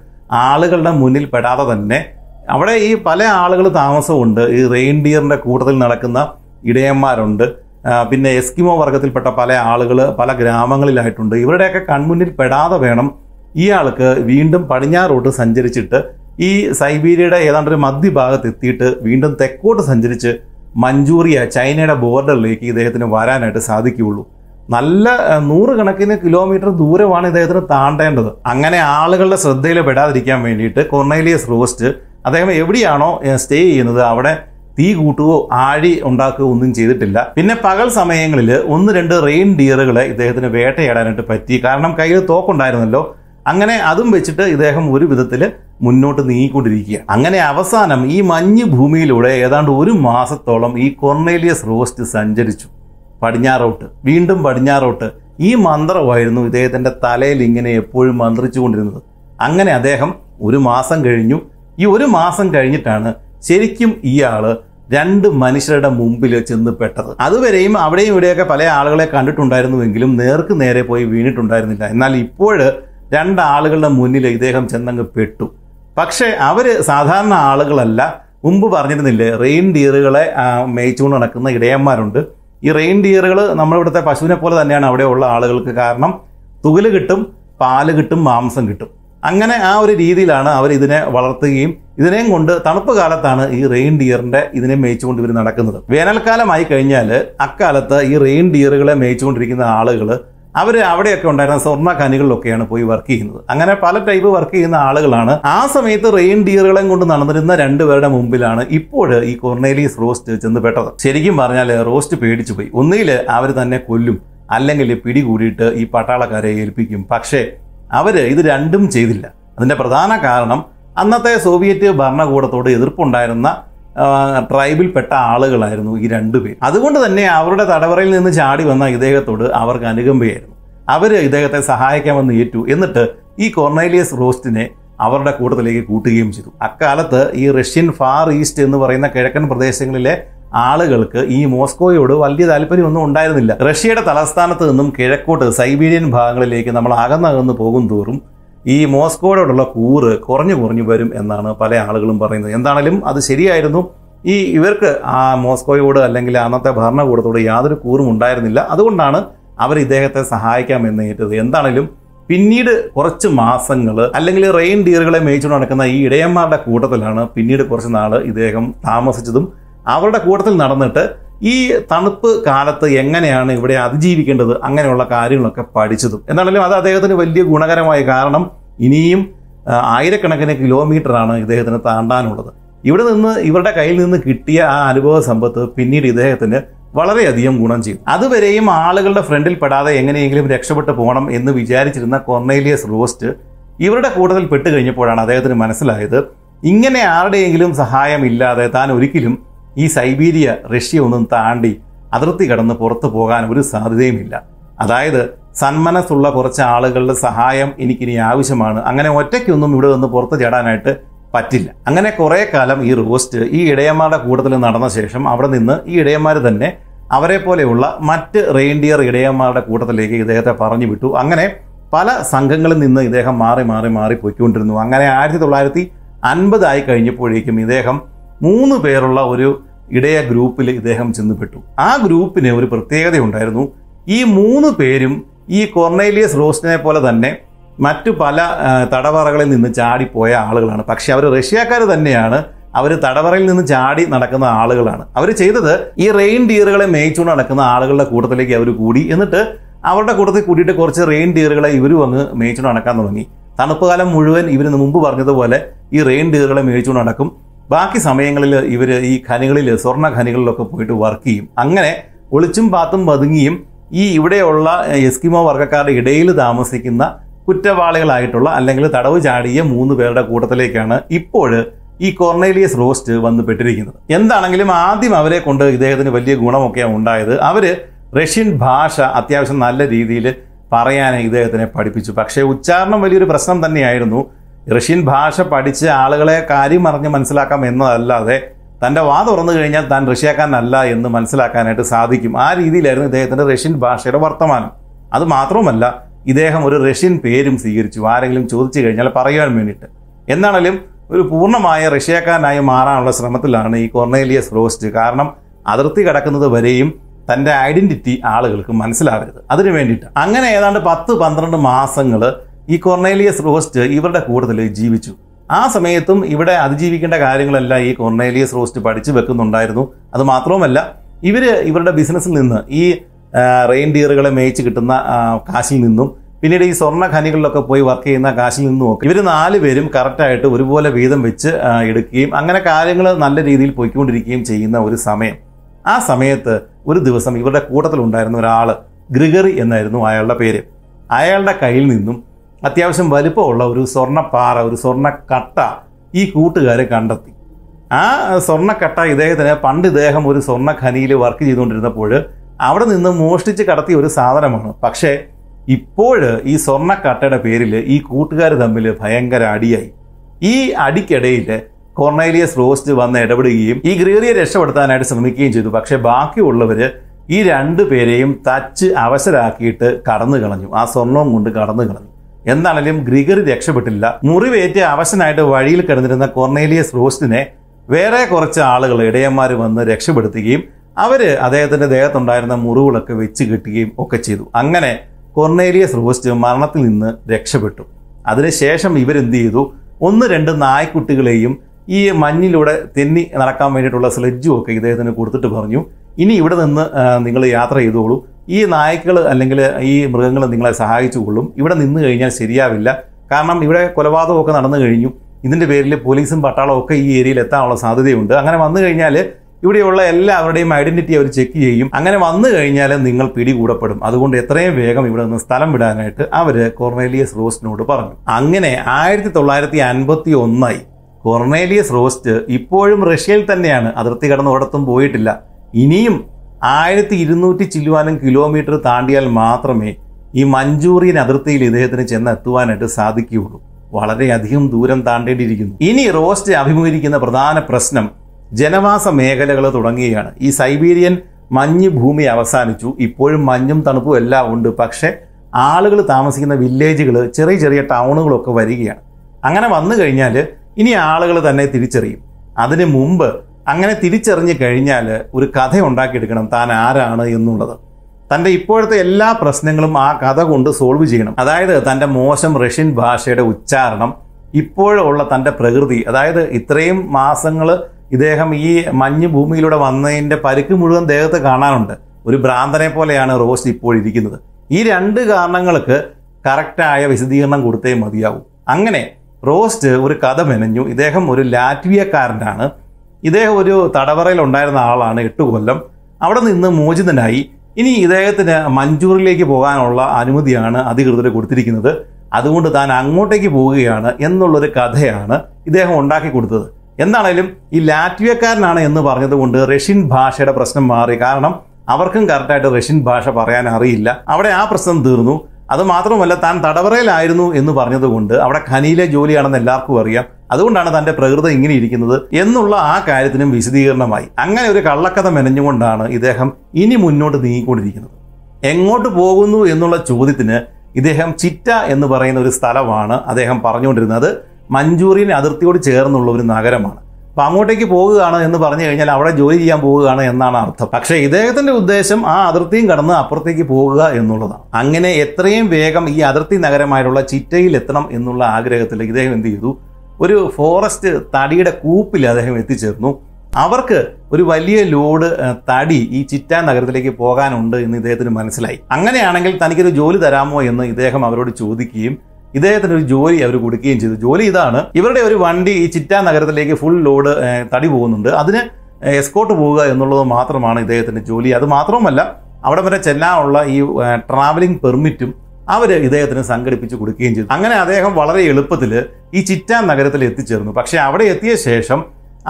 ആളുകളുടെ മുന്നിൽ പെടാതെ തന്നെ അവിടെ ഈ പല ആളുകൾ താമസമുണ്ട് ഈ റെയിൻഡിയറിൻ്റെ കൂട്ടത്തിൽ നടക്കുന്ന ഇടയന്മാരുണ്ട് പിന്നെ എസ്കിമോ വർഗത്തിൽപ്പെട്ട പല ആളുകൾ പല ഗ്രാമങ്ങളിലായിട്ടുണ്ട് ഇവരുടെയൊക്കെ കൺമുന്നിൽ പെടാതെ വേണം ഇയാൾക്ക് വീണ്ടും പടിഞ്ഞാറോട്ട് സഞ്ചരിച്ചിട്ട് ഈ സൈബീരിയയുടെ ഏതാണ്ടൊരു മധ്യഭാഗത്ത് എത്തിയിട്ട് വീണ്ടും തെക്കോട്ട് സഞ്ചരിച്ച് മഞ്ചൂറിയ ചൈനയുടെ ബോർഡറിലേക്ക് ഇദ്ദേഹത്തിന് വരാനായിട്ട് സാധിക്കുകയുള്ളൂ നല്ല നൂറുകണക്കിന് കിലോമീറ്റർ ദൂരമാണ് ഇദ്ദേഹത്തിന് താണ്ടേണ്ടത് അങ്ങനെ ആളുകളുടെ ശ്രദ്ധയിൽ പെടാതിരിക്കാൻ വേണ്ടിയിട്ട് കൊർണേലിയസ് റോസ്റ്റ് അദ്ദേഹം എവിടെയാണോ സ്റ്റേ ചെയ്യുന്നത് അവിടെ തീ കൂട്ടുകയോ ആഴി ഉണ്ടാക്കുകയോ ഒന്നും ചെയ്തിട്ടില്ല പിന്നെ പകൽ സമയങ്ങളിൽ ഒന്ന് രണ്ട് റെയിൻ ഡിയറുകളെ ഇദ്ദേഹത്തിന് വേട്ടയാടാനായിട്ട് പറ്റി കാരണം കയ്യിൽ തോക്കുണ്ടായിരുന്നല്ലോ അങ്ങനെ അതും വെച്ചിട്ട് ഇദ്ദേഹം ഒരു വിധത്തിൽ മുന്നോട്ട് നീങ്ങിക്കൊണ്ടിരിക്കുക അങ്ങനെ അവസാനം ഈ മഞ്ഞ് ഭൂമിയിലൂടെ ഏതാണ്ട് ഒരു മാസത്തോളം ഈ കൊർണേലിയസ് റോസ്റ്റ് സഞ്ചരിച്ചു പടിഞ്ഞാറോട്ട് വീണ്ടും പടിഞ്ഞാറോട്ട് ഈ മന്ത്രമായിരുന്നു ഇദ്ദേഹത്തിൻ്റെ തലയിൽ ഇങ്ങനെ എപ്പോഴും മന്ത്രിച്ചുകൊണ്ടിരുന്നത് അങ്ങനെ അദ്ദേഹം ഒരു മാസം കഴിഞ്ഞു ഈ ഒരു മാസം കഴിഞ്ഞിട്ടാണ് ശരിക്കും ഇയാൾ രണ്ട് മനുഷ്യരുടെ മുമ്പിൽ ചെന്ന് പെട്ടത് അതുവരെയും അവിടെയും ഇവിടെയൊക്കെ പല ആളുകളെ കണ്ടിട്ടുണ്ടായിരുന്നുവെങ്കിലും നേർക്ക് നേരെ പോയി വീണിട്ടുണ്ടായിരുന്നില്ല എന്നാൽ ഇപ്പോൾ രണ്ടാളുകളുടെ മുന്നിൽ ഇദ്ദേഹം ചെന്നങ്ങ് പെട്ടു പക്ഷേ അവർ സാധാരണ ആളുകളല്ല മുമ്പ് പറഞ്ഞിരുന്നില്ലേ റെയിൻ ഡിയറുകളെ മേയിച്ചുകൊണ്ട് നടക്കുന്ന ഇടയന്മാരുണ്ട് ഈ റെയിൻ നമ്മളിവിടുത്തെ പശുവിനെ പോലെ തന്നെയാണ് അവിടെയുള്ള ആളുകൾക്ക് കാരണം തുകല് കിട്ടും പാല് കിട്ടും മാംസം കിട്ടും അങ്ങനെ ആ ഒരു രീതിയിലാണ് അവർ ഇതിനെ വളർത്തുകയും ഇതിനെയും കൊണ്ട് തണുപ്പ് കാലത്താണ് ഈ റെയിൻ ഡിയറിന്റെ ഇതിനെ മേയിച്ചുകൊണ്ട് ഇവർ നടക്കുന്നത് വേനൽക്കാലമായി കഴിഞ്ഞാൽ അക്കാലത്ത് ഈ റെയിൻ ഡിയറുകളെ മേയിച്ചുകൊണ്ടിരിക്കുന്ന ആളുകൾ അവർ അവിടെയൊക്കെ ഉണ്ടായിരുന്ന സ്വർണ്ണ ഖനികളിലൊക്കെയാണ് പോയി വർക്ക് ചെയ്യുന്നത് അങ്ങനെ പല ടൈപ്പ് വർക്ക് ചെയ്യുന്ന ആളുകളാണ് ആ സമയത്ത് റെയിൻ ഡിയറുകളെയും കൊണ്ട് നടന്നിരുന്ന രണ്ടുപേരുടെ മുമ്പിലാണ് ഇപ്പോൾ ഈ കൊർണേലീസ് റോസ്റ്റ് ചെന്ന് പെട്ടത് ശരിക്കും പറഞ്ഞാൽ റോസ്റ്റ് പേടിച്ചു പോയി ഒന്നുകിൽ അവർ തന്നെ കൊല്ലും അല്ലെങ്കിൽ പിടികൂടിയിട്ട് ഈ പട്ടാളക്കാരെ ഏൽപ്പിക്കും പക്ഷേ അവർ ഇത് രണ്ടും ചെയ്തില്ല അതിൻ്റെ പ്രധാന കാരണം അന്നത്തെ സോവിയറ്റ് ഭരണകൂടത്തോട് എതിർപ്പുണ്ടായിരുന്ന ട്രൈബിൽപ്പെട്ട ആളുകളായിരുന്നു ഈ രണ്ടുപേർ അതുകൊണ്ട് തന്നെ അവരുടെ തടവറയിൽ നിന്ന് ചാടി വന്ന ഇദ്ദേഹത്തോട് അവർക്ക് അനുകമ്പയായിരുന്നു അവർ ഇദ്ദേഹത്തെ സഹായിക്കാമെന്ന് ഏറ്റു എന്നിട്ട് ഈ കൊർണേലിയസ് റോസ്റ്റിനെ അവരുടെ കൂട്ടത്തിലേക്ക് കൂട്ടുകയും ചെയ്തു അക്കാലത്ത് ഈ റഷ്യൻ ഫാർ ഈസ്റ്റ് എന്ന് പറയുന്ന കിഴക്കൻ പ്രദേശങ്ങളിലെ ആളുകൾക്ക് ഈ മോസ്കോയോട് വലിയ താല്പര്യമൊന്നും ഉണ്ടായിരുന്നില്ല റഷ്യയുടെ തലസ്ഥാനത്ത് നിന്നും കിഴക്കോട്ട് സൈബീരിയൻ ഭാഗങ്ങളിലേക്ക് നമ്മൾ അകന്നകന്ന് പോകും തോറും ഈ മോസ്കോയോടുള്ള കൂറ് കുറഞ്ഞു കുറഞ്ഞു വരും എന്നാണ് പല ആളുകളും പറയുന്നത് എന്താണെങ്കിലും അത് ശരിയായിരുന്നു ഈ ഇവർക്ക് ആ മോസ്കോയോട് അല്ലെങ്കിൽ അന്നത്തെ ഭരണകൂടത്തോട് യാതൊരു കൂറും ഉണ്ടായിരുന്നില്ല അതുകൊണ്ടാണ് അവർ ഇദ്ദേഹത്തെ സഹായിക്കാമെന്ന് ഏറ്റത് എന്താണെങ്കിലും പിന്നീട് കുറച്ച് മാസങ്ങൾ അല്ലെങ്കിൽ റെയിൻ ഡിയറുകളെ മേയിച്ചുകൊണ്ട് നടക്കുന്ന ഈ ഇടയന്മാരുടെ കൂട്ടത്തിലാണ് പിന്നീട് കുറച്ച് നാൾ ഇദ്ദേഹം താമസിച്ചതും അവരുടെ കൂട്ടത്തിൽ നടന്നിട്ട് ഈ തണുപ്പ് കാലത്ത് എങ്ങനെയാണ് ഇവിടെ അതിജീവിക്കേണ്ടത് അങ്ങനെയുള്ള കാര്യങ്ങളൊക്കെ പഠിച്ചതും എന്നാണെങ്കിലും അത് അദ്ദേഹത്തിന് വലിയ ഗുണകരമായ കാരണം ഇനിയും ആയിരക്കണക്കിന് കിലോമീറ്ററാണ് ഇദ്ദേഹത്തിന് താണ്ടാനുള്ളത് ഇവിടെ നിന്ന് ഇവരുടെ കയ്യിൽ നിന്ന് കിട്ടിയ ആ അനുഭവ സമ്പത്ത് പിന്നീട് ഇദ്ദേഹത്തിന് വളരെയധികം ഗുണം ചെയ്യും അതുവരെയും ആളുകളുടെ ഫ്രണ്ടിൽ പെടാതെ എങ്ങനെയെങ്കിലും രക്ഷപ്പെട്ടു പോകണം എന്ന് വിചാരിച്ചിരുന്ന കൊർണേലിയസ് റോസ്റ്റ് ഇവരുടെ കൂടുതൽ പെട്ടു കഴിഞ്ഞപ്പോഴാണ് അദ്ദേഹത്തിന് മനസ്സിലായത് ഇങ്ങനെ ആരുടെയെങ്കിലും സഹായമില്ലാതെ താൻ ഒരിക്കലും ഈ സൈബീരിയ റഷ്യ ഒന്നും താണ്ടി അതിർത്തി കടന്ന് പുറത്തു പോകാൻ ഒരു സാധ്യതയുമില്ല അതായത് സന്മനസ്സുള്ള കുറച്ച് ആളുകളുടെ സഹായം എനിക്കിനി ആവശ്യമാണ് അങ്ങനെ ഒറ്റയ്ക്കൊന്നും ഇവിടെ നിന്ന് പുറത്ത് ചേടാനായിട്ട് പറ്റില്ല അങ്ങനെ കുറേ കാലം ഈ റോസ്റ്റ് ഈ ഇടയന്മാരുടെ കൂട്ടത്തിൽ നടന്ന ശേഷം അവിടെ നിന്ന് ഈ ഇടയന്മാർ തന്നെ അവരെ പോലെയുള്ള മറ്റ് റെയിൻഡിയർ ഇടയന്മാരുടെ കൂട്ടത്തിലേക്ക് ഇദ്ദേഹത്തെ പറഞ്ഞു വിട്ടു അങ്ങനെ പല സംഘങ്ങളിൽ നിന്ന് ഇദ്ദേഹം മാറി മാറി മാറി പോയിക്കൊണ്ടിരുന്നു അങ്ങനെ ആയിരത്തി തൊള്ളായിരത്തി അൻപതായി കഴിഞ്ഞപ്പോഴേക്കും ഇദ്ദേഹം മൂന്ന് പേരുള്ള ഒരു ഇടയ ഗ്രൂപ്പിൽ ഇദ്ദേഹം ചെന്നുപെട്ടു ആ ഗ്രൂപ്പിന് ഒരു പ്രത്യേകത ഉണ്ടായിരുന്നു ഈ മൂന്ന് പേരും ഈ കൊർണേലിയസ് റോസ്റ്റിനെ പോലെ തന്നെ മറ്റു പല തടവറകളിൽ നിന്ന് ചാടിപ്പോയ ആളുകളാണ് പക്ഷെ അവർ റഷ്യക്കാർ തന്നെയാണ് അവർ തടവറയിൽ നിന്ന് ചാടി നടക്കുന്ന ആളുകളാണ് അവർ ചെയ്തത് ഈ റെയിൻ ഡിയറുകളെ മേയിച്ചുകൊണ്ട് നടക്കുന്ന ആളുകളുടെ കൂട്ടത്തിലേക്ക് അവർ കൂടി എന്നിട്ട് അവരുടെ കൂട്ടത്തിൽ കൂടിയിട്ട് കുറച്ച് റെയിൻ ഡിയറുകളെ ഇവർ വന്ന് മേയിച്ചുകൊണ്ട് നടക്കാൻ തുടങ്ങി തണുപ്പ് കാലം മുഴുവൻ ഇവർ മുമ്പ് പറഞ്ഞതുപോലെ ഈ റെയിൻ ഡിയറുകളെ മേയിച്ചുകൊണ്ട് നടക്കും ബാക്കി സമയങ്ങളിൽ ഇവർ ഈ ഖനികളിൽ സ്വർണ്ണ ഖനികളിലൊക്കെ പോയിട്ട് വർക്ക് ചെയ്യും അങ്ങനെ ഒളിച്ചും പാത്തും പതുങ്ങിയും ഈ ഇവിടെയുള്ള എസ്കിമോ വർഗ്ഗക്കാരുടെ ഇടയിൽ താമസിക്കുന്ന കുറ്റവാളികളായിട്ടുള്ള അല്ലെങ്കിൽ തടവ് ചാടിയ മൂന്ന് പേരുടെ കൂട്ടത്തിലേക്കാണ് ഇപ്പോൾ ഈ കൊർണേലിയസ് റോസ്റ്റ് വന്ന് പെട്ടിരിക്കുന്നത് എന്താണെങ്കിലും ആദ്യം അവരെ കൊണ്ട് ഇദ്ദേഹത്തിന് വലിയ ഗുണമൊക്കെയാണ് ഉണ്ടായത് അവർ റഷ്യൻ ഭാഷ അത്യാവശ്യം നല്ല രീതിയിൽ പറയാനേ ഇദ്ദേഹത്തിനെ പഠിപ്പിച്ചു പക്ഷേ ഉച്ചാരണം വലിയൊരു പ്രശ്നം തന്നെയായിരുന്നു റഷ്യൻ ഭാഷ പഠിച്ച ആളുകളെ കാര്യം അറിഞ്ഞ് മനസ്സിലാക്കാം എന്നതല്ലാതെ തൻ്റെ വാദം തുറന്നു കഴിഞ്ഞാൽ താൻ റഷ്യക്കാരനല്ല എന്ന് മനസ്സിലാക്കാനായിട്ട് സാധിക്കും ആ രീതിയിലായിരുന്നു ഇദ്ദേഹത്തിൻ്റെ റഷ്യൻ ഭാഷയുടെ വർത്തമാനം അത് മാത്രമല്ല ഇദ്ദേഹം ഒരു റഷ്യൻ പേരും സ്വീകരിച്ചു ആരെങ്കിലും ചോദിച്ചു കഴിഞ്ഞാൽ പറയുവാൻ വേണ്ടിയിട്ട് എന്നാണെങ്കിലും ഒരു പൂർണ്ണമായ റഷ്യക്കാരനായി മാറാനുള്ള ശ്രമത്തിലാണ് ഈ കൊർണേലിയസ് റോസ്റ്റ് കാരണം അതിർത്തി കടക്കുന്നത് വരെയും തൻ്റെ ഐഡൻറ്റിറ്റി ആളുകൾക്ക് മനസ്സിലാകരുത് അതിനു വേണ്ടിയിട്ട് അങ്ങനെ ഏതാണ്ട് പത്ത് പന്ത്രണ്ട് മാസങ്ങൾ ഈ കൊർണേലിയസ് റോസ്റ്റ് ഇവരുടെ കൂടുതൽ ജീവിച്ചു ആ സമയത്തും ഇവിടെ അതിജീവിക്കേണ്ട കാര്യങ്ങളെല്ലാം ഈ കൊർണേലിയസ് റോസ്റ്റ് പഠിച്ചു വെക്കുന്നുണ്ടായിരുന്നു അത് മാത്രവുമല്ല ഇവർ ഇവരുടെ ബിസിനസ്സിൽ നിന്ന് ഈ റെയിൻഡിയറുകളെ മേയിച്ച് കിട്ടുന്ന കാശിൽ നിന്നും പിന്നീട് ഈ സ്വർണ്ണ ഖനികളിലൊക്കെ പോയി വർക്ക് ചെയ്യുന്ന കാശിൽ നിന്നും ഒക്കെ ഇവർ നാല് പേരും കറക്റ്റായിട്ട് ഒരുപോലെ വീതം വെച്ച് എടുക്കുകയും അങ്ങനെ കാര്യങ്ങൾ നല്ല രീതിയിൽ പോയിക്കൊണ്ടിരിക്കുകയും ചെയ്യുന്ന ഒരു സമയം ആ സമയത്ത് ഒരു ദിവസം ഇവരുടെ കൂട്ടത്തിലുണ്ടായിരുന്ന ഒരാൾ ഗ്രിഗറി എന്നായിരുന്നു അയാളുടെ പേര് അയാളുടെ കയ്യിൽ നിന്നും അത്യാവശ്യം വലുപ്പമുള്ള ഒരു സ്വർണ്ണപ്പാറ ഒരു സ്വർണ്ണക്കട്ട ഈ കൂട്ടുകാരെ കണ്ടെത്തി ആ സ്വർണ്ണക്കട്ട ഇദ്ദേഹത്തിന് പണ്ട് ഇദ്ദേഹം ഒരു സ്വർണ്ണ ഖനിയിൽ വർക്ക് ചെയ്തുകൊണ്ടിരുന്നപ്പോൾ അവിടെ നിന്ന് മോഷ്ടിച്ച് കടത്തിയ ഒരു സാധനമാണ് പക്ഷേ ഇപ്പോൾ ഈ സ്വർണ്ണക്കട്ടയുടെ പേരിൽ ഈ കൂട്ടുകാർ തമ്മിൽ ഭയങ്കര അടിയായി ഈ അടിക്കിടയിൽ കൊർണേലിയസ് റോസ്റ്റ് വന്ന് ഇടപെടുകയും ഈ ഗ്രീറിയെ രക്ഷപ്പെടുത്താനായിട്ട് ശ്രമിക്കുകയും ചെയ്തു പക്ഷേ ബാക്കിയുള്ളവർ ഈ രണ്ടു പേരെയും തച്ച് അവശരാക്കിയിട്ട് കടന്നു കളഞ്ഞു ആ സ്വർണവും കൊണ്ട് കടന്നു കളഞ്ഞു എന്നാണെങ്കിലും ഗ്രിഗറി രക്ഷപ്പെട്ടില്ല മുറിവേറ്റ് അവശനായിട്ട് വഴിയിൽ കിടന്നിരുന്ന കൊർണേലിയസ് റോസ്റ്റിനെ വേറെ കുറച്ച് ആളുകൾ ഇടയന്മാർ വന്ന് രക്ഷപ്പെടുത്തുകയും അവർ അദ്ദേഹത്തിൻ്റെ ദേഹത്തുണ്ടായിരുന്ന മുറിവുകളൊക്കെ വെച്ച് കിട്ടുകയും ഒക്കെ ചെയ്തു അങ്ങനെ കൊർണേലിയസ് റോസ്റ്റ് മരണത്തിൽ നിന്ന് രക്ഷപ്പെട്ടു അതിനുശേഷം ഇവരെന്ത് ചെയ്തു ഒന്ന് രണ്ട് നായ്ക്കുട്ടികളെയും ഈ മഞ്ഞിലൂടെ തെന്നി നടക്കാൻ വേണ്ടിയിട്ടുള്ള സ്ലെഡ്ജും ഒക്കെ ഇദ്ദേഹത്തിന് കൊടുത്തിട്ട് പറഞ്ഞു ഇനി ഇവിടെ നിന്ന് നിങ്ങൾ യാത്ര ചെയ്തോളൂ ഈ നായ്ക്കൾ അല്ലെങ്കിൽ ഈ മൃഗങ്ങൾ നിങ്ങളെ സഹായിച്ചു കൊള്ളും ഇവിടെ നിന്ന് കഴിഞ്ഞാൽ ശരിയാവില്ല കാരണം ഇവിടെ കൊലപാതകമൊക്കെ നടന്നു കഴിഞ്ഞു ഇതിൻ്റെ പേരിൽ പോലീസും പട്ടാളവും ഒക്കെ ഈ ഏരിയയിൽ എത്താനുള്ള സാധ്യതയുണ്ട് അങ്ങനെ വന്നു കഴിഞ്ഞാൽ ഇവിടെയുള്ള എല്ലാവരുടെയും ഐഡന്റിറ്റി അവർ ചെക്ക് ചെയ്യും അങ്ങനെ വന്നു കഴിഞ്ഞാൽ നിങ്ങൾ പിടികൂടപ്പെടും അതുകൊണ്ട് എത്രയും വേഗം ഇവിടെ നിന്ന് സ്ഥലം വിടാനായിട്ട് അവർ കൊർണേലിയസ് റോസ്റ്റിനോട് പറഞ്ഞു അങ്ങനെ ആയിരത്തി തൊള്ളായിരത്തി അൻപത്തി ഒന്നായി കൊർണേലിയസ് റോസ്റ്റ് ഇപ്പോഴും റഷ്യയിൽ തന്നെയാണ് അതിർത്തി കടന്നോടത്തും പോയിട്ടില്ല ഇനിയും ആയിരത്തി ഇരുന്നൂറ്റി ചില്ലുവാനും കിലോമീറ്റർ താണ്ടിയാൽ മാത്രമേ ഈ മഞ്ചൂറിയൻ അതിർത്തിയിൽ ഇദ്ദേഹത്തിന് എത്തുവാനായിട്ട് സാധിക്കുകയുള്ളൂ വളരെയധികം ദൂരം താണ്ടേണ്ടിയിരിക്കുന്നു ഇനി റോസ്റ്റ് അഭിമുഖീകരിക്കുന്ന പ്രധാന പ്രശ്നം ജനവാസ മേഖലകൾ തുടങ്ങുകയാണ് ഈ സൈബീരിയൻ മഞ്ഞ് ഭൂമി അവസാനിച്ചു ഇപ്പോഴും മഞ്ഞും തണുപ്പും എല്ലാം ഉണ്ട് പക്ഷേ ആളുകൾ താമസിക്കുന്ന വില്ലേജുകൾ ചെറിയ ചെറിയ ടൗണുകളൊക്കെ വരികയാണ് അങ്ങനെ വന്നു കഴിഞ്ഞാൽ ഇനി ആളുകൾ തന്നെ തിരിച്ചറിയും അതിന് മുമ്പ് അങ്ങനെ തിരിച്ചറിഞ്ഞു കഴിഞ്ഞാൽ ഒരു കഥ ഉണ്ടാക്കിയെടുക്കണം താൻ ആരാണ് എന്നുള്ളത് തൻ്റെ ഇപ്പോഴത്തെ എല്ലാ പ്രശ്നങ്ങളും ആ കഥ കൊണ്ട് സോൾവ് ചെയ്യണം അതായത് തൻ്റെ മോശം റഷ്യൻ ഭാഷയുടെ ഉച്ചാരണം ഇപ്പോഴുള്ള തൻ്റെ പ്രകൃതി അതായത് ഇത്രയും മാസങ്ങൾ ഇദ്ദേഹം ഈ മഞ്ഞ് ഭൂമിയിലൂടെ വന്നതിൻ്റെ പരുക്ക് മുഴുവൻ ദേഹത്ത് കാണാനുണ്ട് ഒരു ഭ്രാന്തനെ പോലെയാണ് റോസ് ഇപ്പോഴിരിക്കുന്നത് ഈ രണ്ട് കാരണങ്ങൾക്ക് കറക്റ്റായ വിശദീകരണം കൊടുത്തേ മതിയാവും അങ്ങനെ റോസ്റ്റ് ഒരു കഥ മെനഞ്ഞു ഇദ്ദേഹം ഒരു ലാറ്റ്വിയക്കാരനാണ് ഇദ്ദേഹം ഒരു തടവറയിൽ ഉണ്ടായിരുന്ന ആളാണ് എട്ട് കൊല്ലം അവിടെ നിന്ന് മോചിതനായി ഇനി ഇദ്ദേഹത്തിന് മഞ്ചൂറിലേക്ക് പോകാനുള്ള അനുമതിയാണ് അധികൃതർ കൊടുത്തിരിക്കുന്നത് അതുകൊണ്ട് താൻ അങ്ങോട്ടേക്ക് പോവുകയാണ് എന്നുള്ളൊരു കഥയാണ് ഇദ്ദേഹം ഉണ്ടാക്കി കൊടുത്തത് എന്താണേലും ഈ ലാറ്റ്വിയക്കാരനാണ് എന്ന് പറഞ്ഞതുകൊണ്ട് റഷ്യൻ ഭാഷയുടെ പ്രശ്നം മാറി കാരണം അവർക്കും കറക്റ്റായിട്ട് റഷ്യൻ ഭാഷ പറയാൻ അറിയില്ല അവിടെ ആ പ്രശ്നം തീർന്നു അതുമാത്രമല്ല താൻ തടവറയിലായിരുന്നു എന്ന് പറഞ്ഞതുകൊണ്ട് അവിടെ ഖനിയിലെ ജോലിയാണെന്ന് എല്ലാവർക്കും അറിയാം അതുകൊണ്ടാണ് തൻ്റെ പ്രകൃതം ഇങ്ങനെ ഇരിക്കുന്നത് എന്നുള്ള ആ കാര്യത്തിനും വിശദീകരണമായി അങ്ങനെ ഒരു കള്ളക്കഥ മെനഞ്ഞുകൊണ്ടാണ് ഇദ്ദേഹം ഇനി മുന്നോട്ട് നീങ്ങിക്കൊണ്ടിരിക്കുന്നത് എങ്ങോട്ട് പോകുന്നു എന്നുള്ള ചോദ്യത്തിന് ഇദ്ദേഹം ചിറ്റ എന്ന് പറയുന്ന ഒരു സ്ഥലമാണ് അദ്ദേഹം പറഞ്ഞുകൊണ്ടിരുന്നത് മഞ്ചൂറിയൻ അതിർത്തിയോട് ചേർന്നുള്ള ഒരു നഗരമാണ് അപ്പം അങ്ങോട്ടേക്ക് പോകുകയാണ് എന്ന് പറഞ്ഞു കഴിഞ്ഞാൽ അവിടെ ജോലി ചെയ്യാൻ പോവുകയാണ് എന്നാണ് അർത്ഥം പക്ഷേ ഇദ്ദേഹത്തിൻ്റെ ഉദ്ദേശം ആ അതിർത്തിയും കടന്ന് അപ്പുറത്തേക്ക് പോകുക എന്നുള്ളതാണ് അങ്ങനെ എത്രയും വേഗം ഈ അതിർത്തി നഗരമായിട്ടുള്ള ചിറ്റയിൽ എത്തണം എന്നുള്ള ആഗ്രഹത്തിൽ ഇദ്ദേഹം എന്ത് ചെയ്തു ഒരു ഫോറസ്റ്റ് തടിയുടെ കൂപ്പിൽ അദ്ദേഹം എത്തിച്ചേർന്നു അവർക്ക് ഒരു വലിയ ലോഡ് തടി ഈ ചിറ്റാൻ നഗരത്തിലേക്ക് പോകാനുണ്ട് എന്ന് ഇദ്ദേഹത്തിന് മനസ്സിലായി അങ്ങനെയാണെങ്കിൽ തനിക്കൊരു ജോലി തരാമോ എന്ന് ഇദ്ദേഹം അവരോട് ചോദിക്കുകയും ഇദ്ദേഹത്തിന് ഒരു ജോലി അവർ കൊടുക്കുകയും ചെയ്തു ജോലി ഇതാണ് ഇവരുടെ ഒരു വണ്ടി ഈ ചിറ്റാൻ നഗരത്തിലേക്ക് ഫുൾ ലോഡ് തടി പോകുന്നുണ്ട് അതിന് എസ്കോട്ട് പോവുക എന്നുള്ളത് മാത്രമാണ് ഇദ്ദേഹത്തിൻ്റെ ജോലി അത് മാത്രവുമല്ല അവിടെ വരെ ചെല്ലാനുള്ള ഈ ട്രാവലിംഗ് പെർമിറ്റും അവർ ഇദ്ദേഹത്തിന് സംഘടിപ്പിച്ച് കൊടുക്കുകയും ചെയ്തു അങ്ങനെ അദ്ദേഹം വളരെ എളുപ്പത്തിൽ ഈ ചിറ്റാൻ നഗരത്തിൽ എത്തിച്ചേർന്നു പക്ഷേ അവിടെ എത്തിയ ശേഷം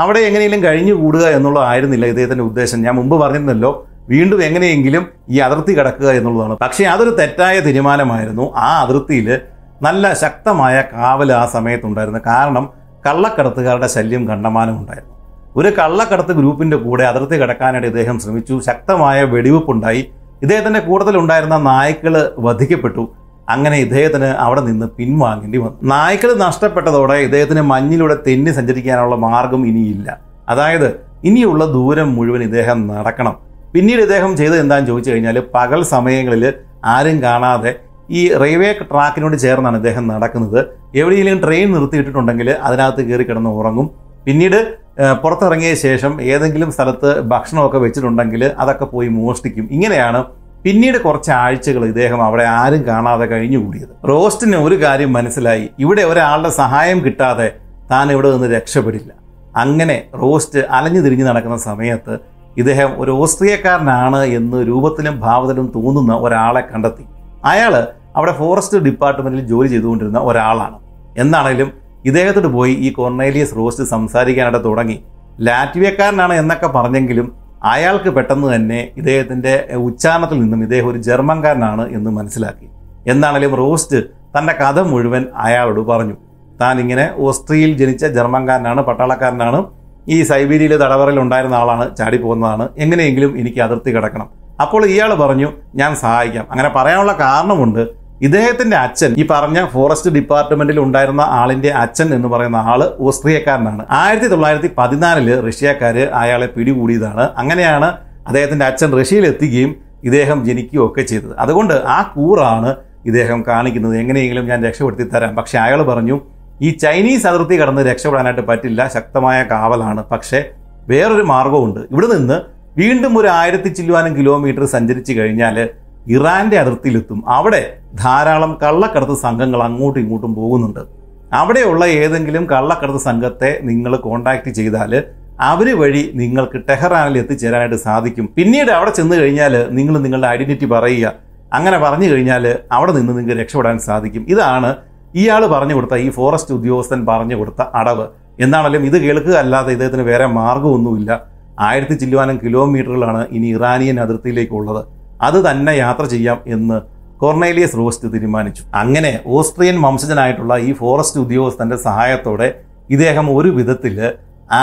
അവിടെ എങ്ങനെയെങ്കിലും കഴിഞ്ഞു കൂടുക എന്നുള്ളതായിരുന്നില്ല ഇദ്ദേഹത്തിൻ്റെ ഉദ്ദേശം ഞാൻ മുമ്പ് പറഞ്ഞിരുന്നല്ലോ വീണ്ടും എങ്ങനെയെങ്കിലും ഈ അതിർത്തി കടക്കുക എന്നുള്ളതാണ് പക്ഷേ അതൊരു തെറ്റായ തീരുമാനമായിരുന്നു ആ അതിർത്തിയിൽ നല്ല ശക്തമായ കാവൽ ആ സമയത്തുണ്ടായിരുന്നു കാരണം കള്ളക്കടത്തുകാരുടെ ശല്യം കണ്ടമാനം ഉണ്ടായിരുന്നു ഒരു കള്ളക്കടത്ത് ഗ്രൂപ്പിൻ്റെ കൂടെ അതിർത്തി കടക്കാനായിട്ട് ഇദ്ദേഹം ശ്രമിച്ചു ശക്തമായ വെടിവെപ്പുണ്ടായി ഇദ്ദേഹത്തിൻ്റെ ഉണ്ടായിരുന്ന നായ്ക്കൾ വധിക്കപ്പെട്ടു അങ്ങനെ ഇദ്ദേഹത്തിന് അവിടെ നിന്ന് പിൻവാങ്ങേണ്ടി വന്നു നായ്ക്കൾ നഷ്ടപ്പെട്ടതോടെ ഇദ്ദേഹത്തിന് മഞ്ഞിലൂടെ തെന്നി സഞ്ചരിക്കാനുള്ള മാർഗം ഇനിയില്ല അതായത് ഇനിയുള്ള ദൂരം മുഴുവൻ ഇദ്ദേഹം നടക്കണം പിന്നീട് ഇദ്ദേഹം ചെയ്തത് എന്താണെന്ന് ചോദിച്ചു കഴിഞ്ഞാൽ പകൽ സമയങ്ങളിൽ ആരും കാണാതെ ഈ റെയിൽവേ ട്രാക്കിനോട് ചേർന്നാണ് ഇദ്ദേഹം നടക്കുന്നത് എവിടെയെങ്കിലും ട്രെയിൻ നിർത്തിയിട്ടിട്ടുണ്ടെങ്കിൽ അതിനകത്ത് കയറി കിടന്ന് ഉറങ്ങും പിന്നീട് പുറത്തിറങ്ങിയ ശേഷം ഏതെങ്കിലും സ്ഥലത്ത് ഭക്ഷണമൊക്കെ വെച്ചിട്ടുണ്ടെങ്കിൽ അതൊക്കെ പോയി മോഷ്ടിക്കും ഇങ്ങനെയാണ് പിന്നീട് കുറച്ച് ആഴ്ചകൾ ഇദ്ദേഹം അവിടെ ആരും കാണാതെ കഴിഞ്ഞുകൂടിയത് റോസ്റ്റിന് ഒരു കാര്യം മനസ്സിലായി ഇവിടെ ഒരാളുടെ സഹായം കിട്ടാതെ താൻ ഇവിടെ നിന്ന് രക്ഷപ്പെടില്ല അങ്ങനെ റോസ്റ്റ് അലഞ്ഞു തിരിഞ്ഞു നടക്കുന്ന സമയത്ത് ഇദ്ദേഹം ഒരു ഓസ്ട്രിയക്കാരനാണ് എന്ന് രൂപത്തിലും ഭാവത്തിലും തോന്നുന്ന ഒരാളെ കണ്ടെത്തി അയാൾ അവിടെ ഫോറസ്റ്റ് ഡിപ്പാർട്ട്മെൻറ്റിൽ ജോലി ചെയ്തുകൊണ്ടിരുന്ന ഒരാളാണ് എന്നാണെങ്കിലും ഇദ്ദേഹത്തോട് പോയി ഈ കൊർണേലിയസ് റോസ്റ്റ് സംസാരിക്കാനായിട്ട് തുടങ്ങി ലാറ്റ്വിയക്കാരനാണ് എന്നൊക്കെ പറഞ്ഞെങ്കിലും അയാൾക്ക് പെട്ടെന്ന് തന്നെ ഇദ്ദേഹത്തിൻ്റെ ഉച്ചാരണത്തിൽ നിന്നും ഇദ്ദേഹം ഒരു ജർമ്മൻകാരനാണ് എന്ന് മനസ്സിലാക്കി എന്നാണെങ്കിലും റോസ്റ്റ് തൻ്റെ കഥ മുഴുവൻ അയാളോട് പറഞ്ഞു താൻ ഇങ്ങനെ ഓസ്ട്രിയയിൽ ജനിച്ച ജർമ്മൻകാരനാണ് പട്ടാളക്കാരനാണ് ഈ സൈബീരിയയിലെ തടവറയിൽ ഉണ്ടായിരുന്ന ആളാണ് ചാടിപ്പോകുന്നതാണ് എങ്ങനെയെങ്കിലും എനിക്ക് അതിർത്തി കിടക്കണം അപ്പോൾ ഇയാൾ പറഞ്ഞു ഞാൻ സഹായിക്കാം അങ്ങനെ പറയാനുള്ള കാരണമുണ്ട് ഇദ്ദേഹത്തിന്റെ അച്ഛൻ ഈ പറഞ്ഞ ഫോറസ്റ്റ് ഡിപ്പാർട്ട്മെന്റിൽ ഉണ്ടായിരുന്ന ആളിന്റെ അച്ഛൻ എന്ന് പറയുന്ന ആള് ഓസ്ട്രിയക്കാരനാണ് ആയിരത്തി തൊള്ളായിരത്തി പതിനാലില് റഷ്യക്കാര് അയാളെ പിടികൂടിയതാണ് അങ്ങനെയാണ് അദ്ദേഹത്തിന്റെ അച്ഛൻ റഷ്യയിൽ എത്തുകയും ഇദ്ദേഹം ജനിക്കുകയും ഒക്കെ ചെയ്തത് അതുകൊണ്ട് ആ കൂറാണ് ഇദ്ദേഹം കാണിക്കുന്നത് എങ്ങനെയെങ്കിലും ഞാൻ രക്ഷപ്പെടുത്തി തരാം പക്ഷെ അയാൾ പറഞ്ഞു ഈ ചൈനീസ് അതിർത്തി കടന്ന് രക്ഷപ്പെടാനായിട്ട് പറ്റില്ല ശക്തമായ കാവലാണ് പക്ഷേ വേറൊരു മാർഗമുണ്ട് ഇവിടെ നിന്ന് വീണ്ടും ഒരു ആയിരത്തി ചില്ലുവാനും കിലോമീറ്റർ സഞ്ചരിച്ചു കഴിഞ്ഞാൽ ഇറാന്റെ അതിർത്തിയിലെത്തും അവിടെ ധാരാളം കള്ളക്കടത്ത് സംഘങ്ങൾ അങ്ങോട്ടും ഇങ്ങോട്ടും പോകുന്നുണ്ട് അവിടെയുള്ള ഏതെങ്കിലും കള്ളക്കടത്ത് സംഘത്തെ നിങ്ങൾ കോണ്ടാക്ട് ചെയ്താൽ അവർ വഴി നിങ്ങൾക്ക് ടെഹ്റാനിൽ എത്തിച്ചേരാനായിട്ട് സാധിക്കും പിന്നീട് അവിടെ ചെന്ന് കഴിഞ്ഞാൽ നിങ്ങൾ നിങ്ങളുടെ ഐഡന്റിറ്റി പറയുക അങ്ങനെ പറഞ്ഞു കഴിഞ്ഞാൽ അവിടെ നിന്ന് നിങ്ങൾക്ക് രക്ഷപ്പെടാൻ സാധിക്കും ഇതാണ് ഇയാൾ പറഞ്ഞു കൊടുത്ത ഈ ഫോറസ്റ്റ് ഉദ്യോഗസ്ഥൻ പറഞ്ഞു കൊടുത്ത അടവ് എന്താണെങ്കിലും ഇത് കേൾക്കുക അല്ലാതെ ഇദ്ദേഹത്തിന് വേറെ മാർഗമൊന്നുമില്ല ആയിരത്തി ചില്ലുവാനും കിലോമീറ്ററുകളാണ് ഇനി ഇറാനിയൻ അതിർത്തിയിലേക്കുള്ളത് അത് തന്നെ യാത്ര ചെയ്യാം എന്ന് കൊർണേലിയസ് റോസ്റ്റ് തീരുമാനിച്ചു അങ്ങനെ ഓസ്ട്രിയൻ വംശജനായിട്ടുള്ള ഈ ഫോറസ്റ്റ് ഉദ്യോഗസ്ഥന്റെ സഹായത്തോടെ ഇദ്ദേഹം ഒരു വിധത്തിൽ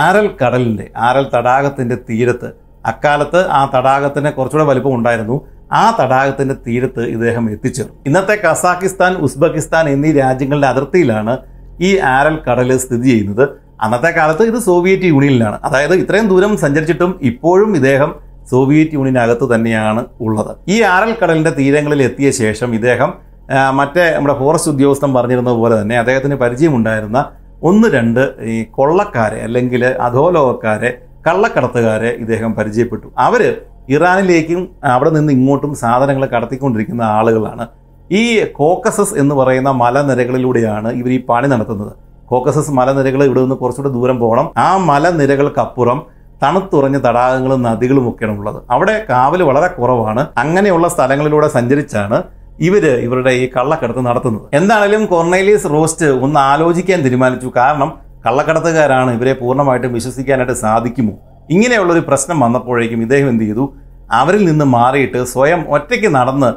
ആരൽ കടലിൻ്റെ ആരൽ തടാകത്തിൻ്റെ തീരത്ത് അക്കാലത്ത് ആ തടാകത്തിന് കുറച്ചുകൂടെ വലിപ്പം ഉണ്ടായിരുന്നു ആ തടാകത്തിൻ്റെ തീരത്ത് ഇദ്ദേഹം എത്തിച്ചേർന്നു ഇന്നത്തെ കസാക്കിസ്ഥാൻ ഉസ്ബെക്കിസ്ഥാൻ എന്നീ രാജ്യങ്ങളുടെ അതിർത്തിയിലാണ് ഈ ആരൽ കടൽ സ്ഥിതി ചെയ്യുന്നത് അന്നത്തെ കാലത്ത് ഇത് സോവിയറ്റ് യൂണിയനിലാണ് അതായത് ഇത്രയും ദൂരം സഞ്ചരിച്ചിട്ടും ഇപ്പോഴും ഇദ്ദേഹം സോവിയറ്റ് അകത്ത് തന്നെയാണ് ഉള്ളത് ഈ കടലിൻ്റെ തീരങ്ങളിൽ എത്തിയ ശേഷം ഇദ്ദേഹം മറ്റേ നമ്മുടെ ഫോറസ്റ്റ് ഉദ്യോഗസ്ഥൻ പറഞ്ഞിരുന്ന പോലെ തന്നെ അദ്ദേഹത്തിന് പരിചയമുണ്ടായിരുന്ന ഒന്ന് രണ്ട് ഈ കൊള്ളക്കാരെ അല്ലെങ്കിൽ അധോലോകക്കാരെ കള്ളക്കടത്തുകാരെ ഇദ്ദേഹം പരിചയപ്പെട്ടു അവർ ഇറാനിലേക്കും അവിടെ നിന്ന് ഇങ്ങോട്ടും സാധനങ്ങൾ കടത്തിക്കൊണ്ടിരിക്കുന്ന ആളുകളാണ് ഈ കോക്കസസ് എന്ന് പറയുന്ന മലനിരകളിലൂടെയാണ് ഇവർ ഈ പണി നടത്തുന്നത് കോക്കസസ് മലനിരകൾ ഇവിടെ നിന്ന് കുറച്ചുകൂടെ ദൂരം പോകണം ആ മലനിരകൾക്കപ്പുറം തണുത്തുറഞ്ഞ തടാകങ്ങളും നദികളും ഒക്കെയാണ് ഉള്ളത് അവിടെ കാവൽ വളരെ കുറവാണ് അങ്ങനെയുള്ള സ്ഥലങ്ങളിലൂടെ സഞ്ചരിച്ചാണ് ഇവര് ഇവരുടെ ഈ കള്ളക്കടത്ത് നടത്തുന്നത് എന്താണെങ്കിലും കൊർണേലിയസ് റോസ്റ്റ് ഒന്ന് ആലോചിക്കാൻ തീരുമാനിച്ചു കാരണം കള്ളക്കടത്തുകാരാണ് ഇവരെ പൂർണ്ണമായിട്ടും വിശ്വസിക്കാനായിട്ട് സാധിക്കുമോ ഇങ്ങനെയുള്ള ഒരു പ്രശ്നം വന്നപ്പോഴേക്കും ഇദ്ദേഹം എന്ത് ചെയ്തു അവരിൽ നിന്ന് മാറിയിട്ട് സ്വയം ഒറ്റയ്ക്ക് നടന്ന്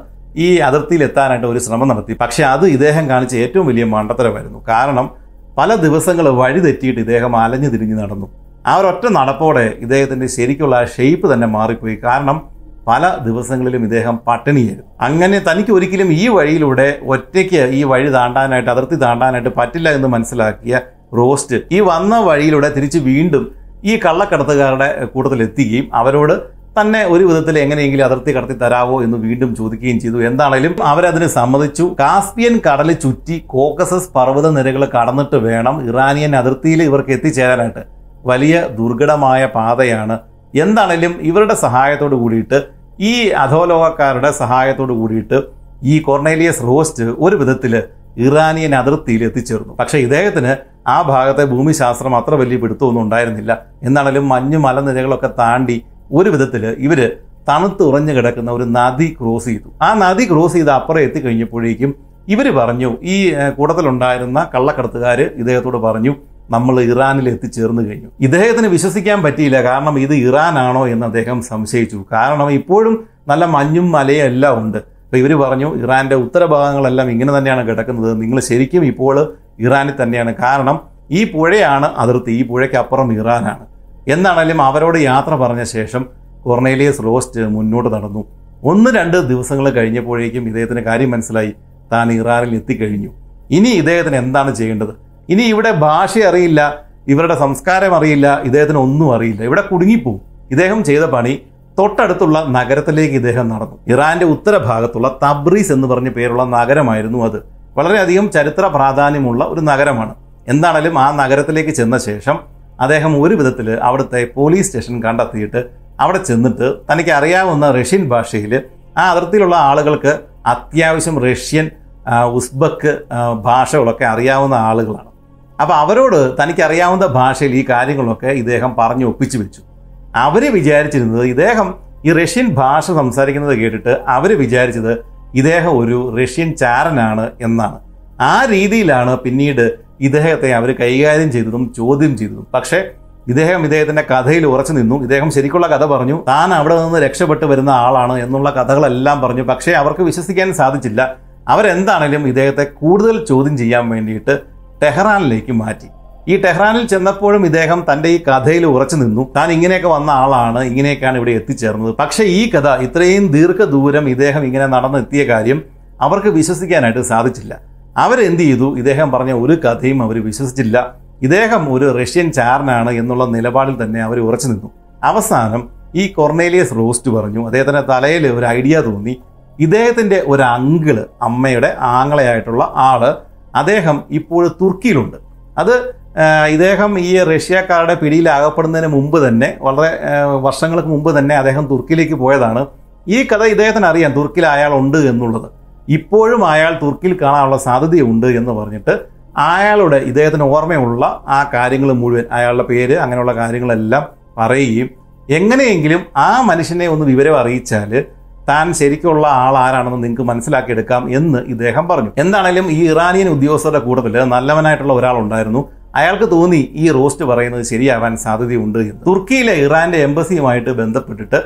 ഈ അതിർത്തിയിൽ എത്താനായിട്ട് ഒരു ശ്രമം നടത്തി പക്ഷെ അത് ഇദ്ദേഹം കാണിച്ച ഏറ്റവും വലിയ മണ്ടത്തരമായിരുന്നു കാരണം പല ദിവസങ്ങൾ വഴി തെറ്റിയിട്ട് ഇദ്ദേഹം അലഞ്ഞു തിരിഞ്ഞ് നടന്നു ആ ഒരൊറ്റ നടപ്പോടെ ഇദ്ദേഹത്തിൻ്റെ ശരിക്കുള്ള ഷേപ്പ് തന്നെ മാറിപ്പോയി കാരണം പല ദിവസങ്ങളിലും ഇദ്ദേഹം പട്ടിണിയായിരുന്നു അങ്ങനെ തനിക്ക് ഒരിക്കലും ഈ വഴിയിലൂടെ ഒറ്റയ്ക്ക് ഈ വഴി താണ്ടാനായിട്ട് അതിർത്തി താണ്ടാനായിട്ട് പറ്റില്ല എന്ന് മനസ്സിലാക്കിയ റോസ്റ്റ് ഈ വന്ന വഴിയിലൂടെ തിരിച്ച് വീണ്ടും ഈ കള്ളക്കടത്തുകാരുടെ കൂട്ടത്തിലെത്തുകയും അവരോട് തന്നെ ഒരു വിധത്തിൽ എങ്ങനെയെങ്കിലും അതിർത്തി കടത്തി തരാവോ എന്ന് വീണ്ടും ചോദിക്കുകയും ചെയ്തു എന്താണേലും അവരതിന് സമ്മതിച്ചു കാസ്പിയൻ കടൽ ചുറ്റി കോക്കസസ് പർവ്വത നിരകൾ കടന്നിട്ട് വേണം ഇറാനിയൻ അതിർത്തിയിൽ ഇവർക്ക് എത്തിച്ചേരാനായിട്ട് വലിയ ദുർഘടമായ പാതയാണ് എന്താണേലും ഇവരുടെ സഹായത്തോട് കൂടിയിട്ട് ഈ അധോലോകക്കാരുടെ സഹായത്തോട് കൂടിയിട്ട് ഈ കൊർണേലിയസ് റോസ്റ്റ് ഒരു വിധത്തിൽ ഇറാനിയൻ അതിർത്തിയിൽ എത്തിച്ചേർന്നു പക്ഷേ ഇദ്ദേഹത്തിന് ആ ഭാഗത്തെ ഭൂമിശാസ്ത്രം അത്ര വലിയ പിടുത്തമൊന്നും ഉണ്ടായിരുന്നില്ല എന്നാണേലും മഞ്ഞു മലനിരകളൊക്കെ താണ്ടി ഒരു വിധത്തിൽ ഇവർ ഉറഞ്ഞു കിടക്കുന്ന ഒരു നദി ക്രോസ് ചെയ്തു ആ നദി ക്രോസ് ചെയ്ത് അപ്പുറം എത്തിക്കഴിഞ്ഞപ്പോഴേക്കും ഇവർ പറഞ്ഞു ഈ കൂട്ടത്തിലുണ്ടായിരുന്ന കള്ളക്കടത്തുകാർ ഇദ്ദേഹത്തോട് പറഞ്ഞു നമ്മൾ ഇറാനിൽ എത്തിച്ചേർന്നു കഴിഞ്ഞു ഇദ്ദേഹത്തിന് വിശ്വസിക്കാൻ പറ്റിയില്ല കാരണം ഇത് ഇറാനാണോ എന്ന് അദ്ദേഹം സംശയിച്ചു കാരണം ഇപ്പോഴും നല്ല മഞ്ഞും മലയും എല്ലാം ഉണ്ട് അപ്പോൾ ഇവർ പറഞ്ഞു ഇറാൻ്റെ ഉത്തരഭാഗങ്ങളെല്ലാം ഇങ്ങനെ തന്നെയാണ് കിടക്കുന്നത് നിങ്ങൾ ശരിക്കും ഇപ്പോൾ ഇറാനിൽ തന്നെയാണ് കാരണം ഈ പുഴയാണ് അതിർത്തി ഈ പുഴയ്ക്കപ്പുറം ഇറാനാണ് എന്നാണേലും അവരോട് യാത്ര പറഞ്ഞ ശേഷം കൊർണേലിയസ് റോസ്റ്റ് മുന്നോട്ട് നടന്നു ഒന്ന് രണ്ട് ദിവസങ്ങൾ കഴിഞ്ഞപ്പോഴേക്കും ഇദ്ദേഹത്തിന് കാര്യം മനസ്സിലായി താൻ ഇറാനിൽ എത്തിക്കഴിഞ്ഞു ഇനി ഇദ്ദേഹത്തിന് എന്താണ് ചെയ്യേണ്ടത് ഇനി ഇവിടെ ഭാഷ അറിയില്ല ഇവരുടെ സംസ്കാരം അറിയില്ല ഇദ്ദേഹത്തിന് ഒന്നും അറിയില്ല ഇവിടെ കുടുങ്ങിപ്പോവും ഇദ്ദേഹം ചെയ്ത പണി തൊട്ടടുത്തുള്ള നഗരത്തിലേക്ക് ഇദ്ദേഹം നടന്നു ഇറാന്റെ ഉത്തരഭാഗത്തുള്ള തബ്രീസ് എന്ന് പറഞ്ഞ പേരുള്ള നഗരമായിരുന്നു അത് വളരെയധികം ചരിത്ര പ്രാധാന്യമുള്ള ഒരു നഗരമാണ് എന്താണേലും ആ നഗരത്തിലേക്ക് ചെന്ന ശേഷം അദ്ദേഹം ഒരു വിധത്തിൽ അവിടുത്തെ പോലീസ് സ്റ്റേഷൻ കണ്ടെത്തിയിട്ട് അവിടെ ചെന്നിട്ട് തനിക്ക് അറിയാവുന്ന റഷ്യൻ ഭാഷയിൽ ആ അതിർത്തിയിലുള്ള ആളുകൾക്ക് അത്യാവശ്യം റഷ്യൻ ഉസ്ബക്ക് ഭാഷകളൊക്കെ അറിയാവുന്ന ആളുകളാണ് അപ്പോൾ അവരോട് തനിക്കറിയാവുന്ന ഭാഷയിൽ ഈ കാര്യങ്ങളൊക്കെ ഇദ്ദേഹം പറഞ്ഞു ഒപ്പിച്ചു വെച്ചു അവർ വിചാരിച്ചിരുന്നത് ഇദ്ദേഹം ഈ റഷ്യൻ ഭാഷ സംസാരിക്കുന്നത് കേട്ടിട്ട് അവർ വിചാരിച്ചത് ഇദ്ദേഹം ഒരു റഷ്യൻ ചാരനാണ് എന്നാണ് ആ രീതിയിലാണ് പിന്നീട് ഇദ്ദേഹത്തെ അവർ കൈകാര്യം ചെയ്തതും ചോദ്യം ചെയ്തതും പക്ഷേ ഇദ്ദേഹം ഇദ്ദേഹത്തിൻ്റെ കഥയിൽ ഉറച്ചു നിന്നു ഇദ്ദേഹം ശരിക്കുള്ള കഥ പറഞ്ഞു താൻ അവിടെ നിന്ന് രക്ഷപ്പെട്ട് വരുന്ന ആളാണ് എന്നുള്ള കഥകളെല്ലാം പറഞ്ഞു പക്ഷേ അവർക്ക് വിശ്വസിക്കാൻ സാധിച്ചില്ല അവരെന്താണേലും ഇദ്ദേഹത്തെ കൂടുതൽ ചോദ്യം ചെയ്യാൻ വേണ്ടിയിട്ട് ടെഹ്റാനിലേക്ക് മാറ്റി ഈ ടെഹ്റാനിൽ ചെന്നപ്പോഴും ഇദ്ദേഹം തൻ്റെ ഈ കഥയിൽ ഉറച്ചു നിന്നു താൻ ഇങ്ങനെയൊക്കെ വന്ന ആളാണ് ഇങ്ങനെയൊക്കെയാണ് ഇവിടെ എത്തിച്ചേർന്നത് പക്ഷേ ഈ കഥ ഇത്രയും ദീർഘദൂരം ഇദ്ദേഹം ഇങ്ങനെ നടന്നെത്തിയ കാര്യം അവർക്ക് വിശ്വസിക്കാനായിട്ട് സാധിച്ചില്ല അവരെന്ത് ചെയ്തു ഇദ്ദേഹം പറഞ്ഞ ഒരു കഥയും അവർ വിശ്വസിച്ചില്ല ഇദ്ദേഹം ഒരു റഷ്യൻ ചാരനാണ് എന്നുള്ള നിലപാടിൽ തന്നെ അവർ ഉറച്ചു നിന്നു അവസാനം ഈ കൊർണേലിയസ് റോസ്റ്റ് പറഞ്ഞു അദ്ദേഹത്തിൻ്റെ തലയിൽ ഒരു ഐഡിയ തോന്നി ഇദ്ദേഹത്തിൻ്റെ ഒരു അങ്കിള് അമ്മയുടെ ആങ്ങളയായിട്ടുള്ള ആള് അദ്ദേഹം ഇപ്പോൾ തുർക്കിയിലുണ്ട് അത് ഇദ്ദേഹം ഈ റഷ്യക്കാരുടെ പിടിയിൽ മുമ്പ് തന്നെ വളരെ വർഷങ്ങൾക്ക് മുമ്പ് തന്നെ അദ്ദേഹം തുർക്കിയിലേക്ക് പോയതാണ് ഈ കഥ ഇദ്ദേഹത്തിന് അറിയാം തുർക്കിയിൽ അയാൾ ഉണ്ട് എന്നുള്ളത് ഇപ്പോഴും അയാൾ തുർക്കിയിൽ കാണാനുള്ള സാധ്യതയുണ്ട് എന്ന് പറഞ്ഞിട്ട് അയാളുടെ ഇദ്ദേഹത്തിന് ഓർമ്മയുള്ള ആ കാര്യങ്ങൾ മുഴുവൻ അയാളുടെ പേര് അങ്ങനെയുള്ള കാര്യങ്ങളെല്ലാം പറയുകയും എങ്ങനെയെങ്കിലും ആ മനുഷ്യനെ ഒന്ന് വിവരം അറിയിച്ചാൽ താൻ ശരിക്കുള്ള ആൾ ആരാണെന്ന് നിങ്ങൾക്ക് മനസ്സിലാക്കിയെടുക്കാം എന്ന് ഇദ്ദേഹം പറഞ്ഞു എന്താണേലും ഈ ഇറാനിയൻ ഉദ്യോഗസ്ഥരുടെ കൂട്ടത്തിൽ നല്ലവനായിട്ടുള്ള ഒരാളുണ്ടായിരുന്നു അയാൾക്ക് തോന്നി ഈ റോസ്റ്റ് പറയുന്നത് ശരിയാവാൻ സാധ്യതയുണ്ട് എന്ന് തുർക്കിയിലെ ഇറാന്റെ എംബസിയുമായിട്ട് ബന്ധപ്പെട്ടിട്ട്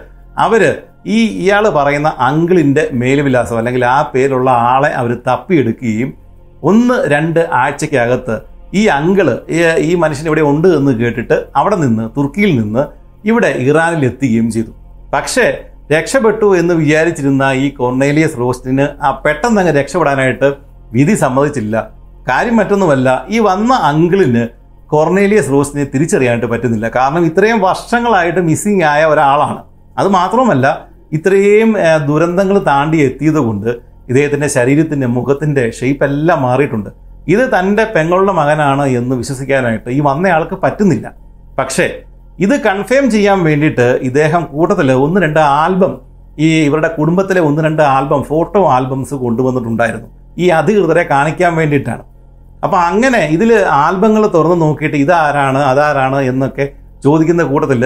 അവര് ഈ ഇയാൾ പറയുന്ന അങ്കിളിന്റെ മേൽവിലാസം അല്ലെങ്കിൽ ആ പേരുള്ള ആളെ അവർ തപ്പിയെടുക്കുകയും ഒന്ന് രണ്ട് ആഴ്ചക്കകത്ത് ഈ അങ്കിള് ഈ മനുഷ്യൻ ഇവിടെ ഉണ്ട് എന്ന് കേട്ടിട്ട് അവിടെ നിന്ന് തുർക്കിയിൽ നിന്ന് ഇവിടെ ഇറാനിൽ എത്തുകയും ചെയ്തു പക്ഷേ രക്ഷപ്പെട്ടു എന്ന് വിചാരിച്ചിരുന്ന ഈ കൊർണേലിയസ് റോസ്റ്റിന് ആ പെട്ടെന്ന് അങ്ങ് രക്ഷപ്പെടാനായിട്ട് വിധി സമ്മതിച്ചില്ല കാര്യം മറ്റൊന്നുമല്ല ഈ വന്ന അങ്കിളിന് കൊർണേലിയസ് റോസ്റ്റിനെ തിരിച്ചറിയാനായിട്ട് പറ്റുന്നില്ല കാരണം ഇത്രയും വർഷങ്ങളായിട്ട് മിസ്സിങ് ആയ ഒരാളാണ് അത് മാത്രമല്ല ഇത്രയും ദുരന്തങ്ങൾ താണ്ടി എത്തിയത് കൊണ്ട് ഇദ്ദേഹത്തിൻ്റെ ശരീരത്തിൻ്റെ മുഖത്തിൻ്റെ ഷേപ്പ് എല്ലാം മാറിയിട്ടുണ്ട് ഇത് തൻ്റെ പെങ്ങളുടെ മകനാണ് എന്ന് വിശ്വസിക്കാനായിട്ട് ഈ വന്നയാൾക്ക് പറ്റുന്നില്ല പക്ഷേ ഇത് കൺഫേം ചെയ്യാൻ വേണ്ടിയിട്ട് ഇദ്ദേഹം കൂട്ടത്തിൽ ഒന്ന് രണ്ട് ആൽബം ഈ ഇവരുടെ കുടുംബത്തിലെ ഒന്ന് രണ്ട് ആൽബം ഫോട്ടോ ആൽബംസ് കൊണ്ടുവന്നിട്ടുണ്ടായിരുന്നു ഈ അധികൃതരെ കാണിക്കാൻ വേണ്ടിയിട്ടാണ് അപ്പോൾ അങ്ങനെ ഇതിൽ ആൽബങ്ങൾ തുറന്ന് നോക്കിയിട്ട് ഇതാരാണ് അതാരാണ് എന്നൊക്കെ ചോദിക്കുന്ന കൂട്ടത്തിൽ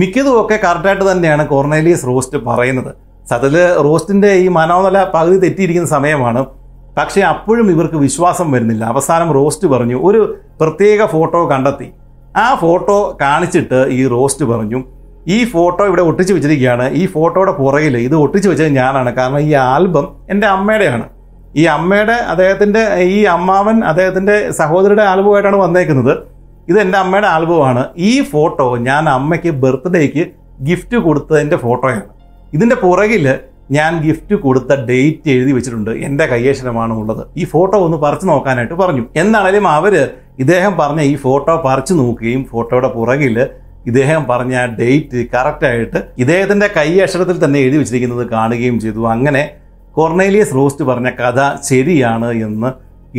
മിക്കതും ഒക്കെ കറക്റ്റായിട്ട് തന്നെയാണ് കൊർണേലിയസ് റോസ്റ്റ് പറയുന്നത് സത്യത്തിൽ റോസ്റ്റിൻ്റെ ഈ മനോനില പകുതി തെറ്റിയിരിക്കുന്ന സമയമാണ് പക്ഷേ അപ്പോഴും ഇവർക്ക് വിശ്വാസം വരുന്നില്ല അവസാനം റോസ്റ്റ് പറഞ്ഞു ഒരു പ്രത്യേക ഫോട്ടോ കണ്ടെത്തി ആ ഫോട്ടോ കാണിച്ചിട്ട് ഈ റോസ്റ്റ് പറഞ്ഞു ഈ ഫോട്ടോ ഇവിടെ ഒട്ടിച്ചു വെച്ചിരിക്കുകയാണ് ഈ ഫോട്ടോയുടെ പുറകിൽ ഇത് ഒട്ടിച്ചു വെച്ചത് ഞാനാണ് കാരണം ഈ ആൽബം എൻ്റെ അമ്മയുടെയാണ് ഈ അമ്മയുടെ അദ്ദേഹത്തിൻ്റെ ഈ അമ്മാവൻ അദ്ദേഹത്തിൻ്റെ സഹോദരിയുടെ ആൽബമായിട്ടാണ് വന്നേക്കുന്നത് ഇത് എൻ്റെ അമ്മയുടെ ആൽബമാണ് ഈ ഫോട്ടോ ഞാൻ അമ്മയ്ക്ക് ബർത്ത്ഡേക്ക് ഗിഫ്റ്റ് കൊടുത്തതിൻ്റെ ഫോട്ടോയാണ് ഇതിൻ്റെ പുറകിൽ ഞാൻ ഗിഫ്റ്റ് കൊടുത്ത ഡേറ്റ് എഴുതി വെച്ചിട്ടുണ്ട് എൻ്റെ കയ്യേശ്വരമാണ് ഉള്ളത് ഈ ഫോട്ടോ ഒന്ന് പറിച്ചു നോക്കാനായിട്ട് പറഞ്ഞു എന്നാണേലും അവർ ഇദ്ദേഹം പറഞ്ഞ ഈ ഫോട്ടോ പറിച്ചു നോക്കുകയും ഫോട്ടോയുടെ പുറകിൽ ഇദ്ദേഹം പറഞ്ഞ ഡേറ്റ് കറക്റ്റായിട്ട് ഇദ്ദേഹത്തിൻ്റെ കൈയക്ഷരത്തിൽ തന്നെ എഴുതി വെച്ചിരിക്കുന്നത് കാണുകയും ചെയ്തു അങ്ങനെ കൊർണേലിയസ് റോസ്റ്റ് പറഞ്ഞ കഥ ശരിയാണ് എന്ന്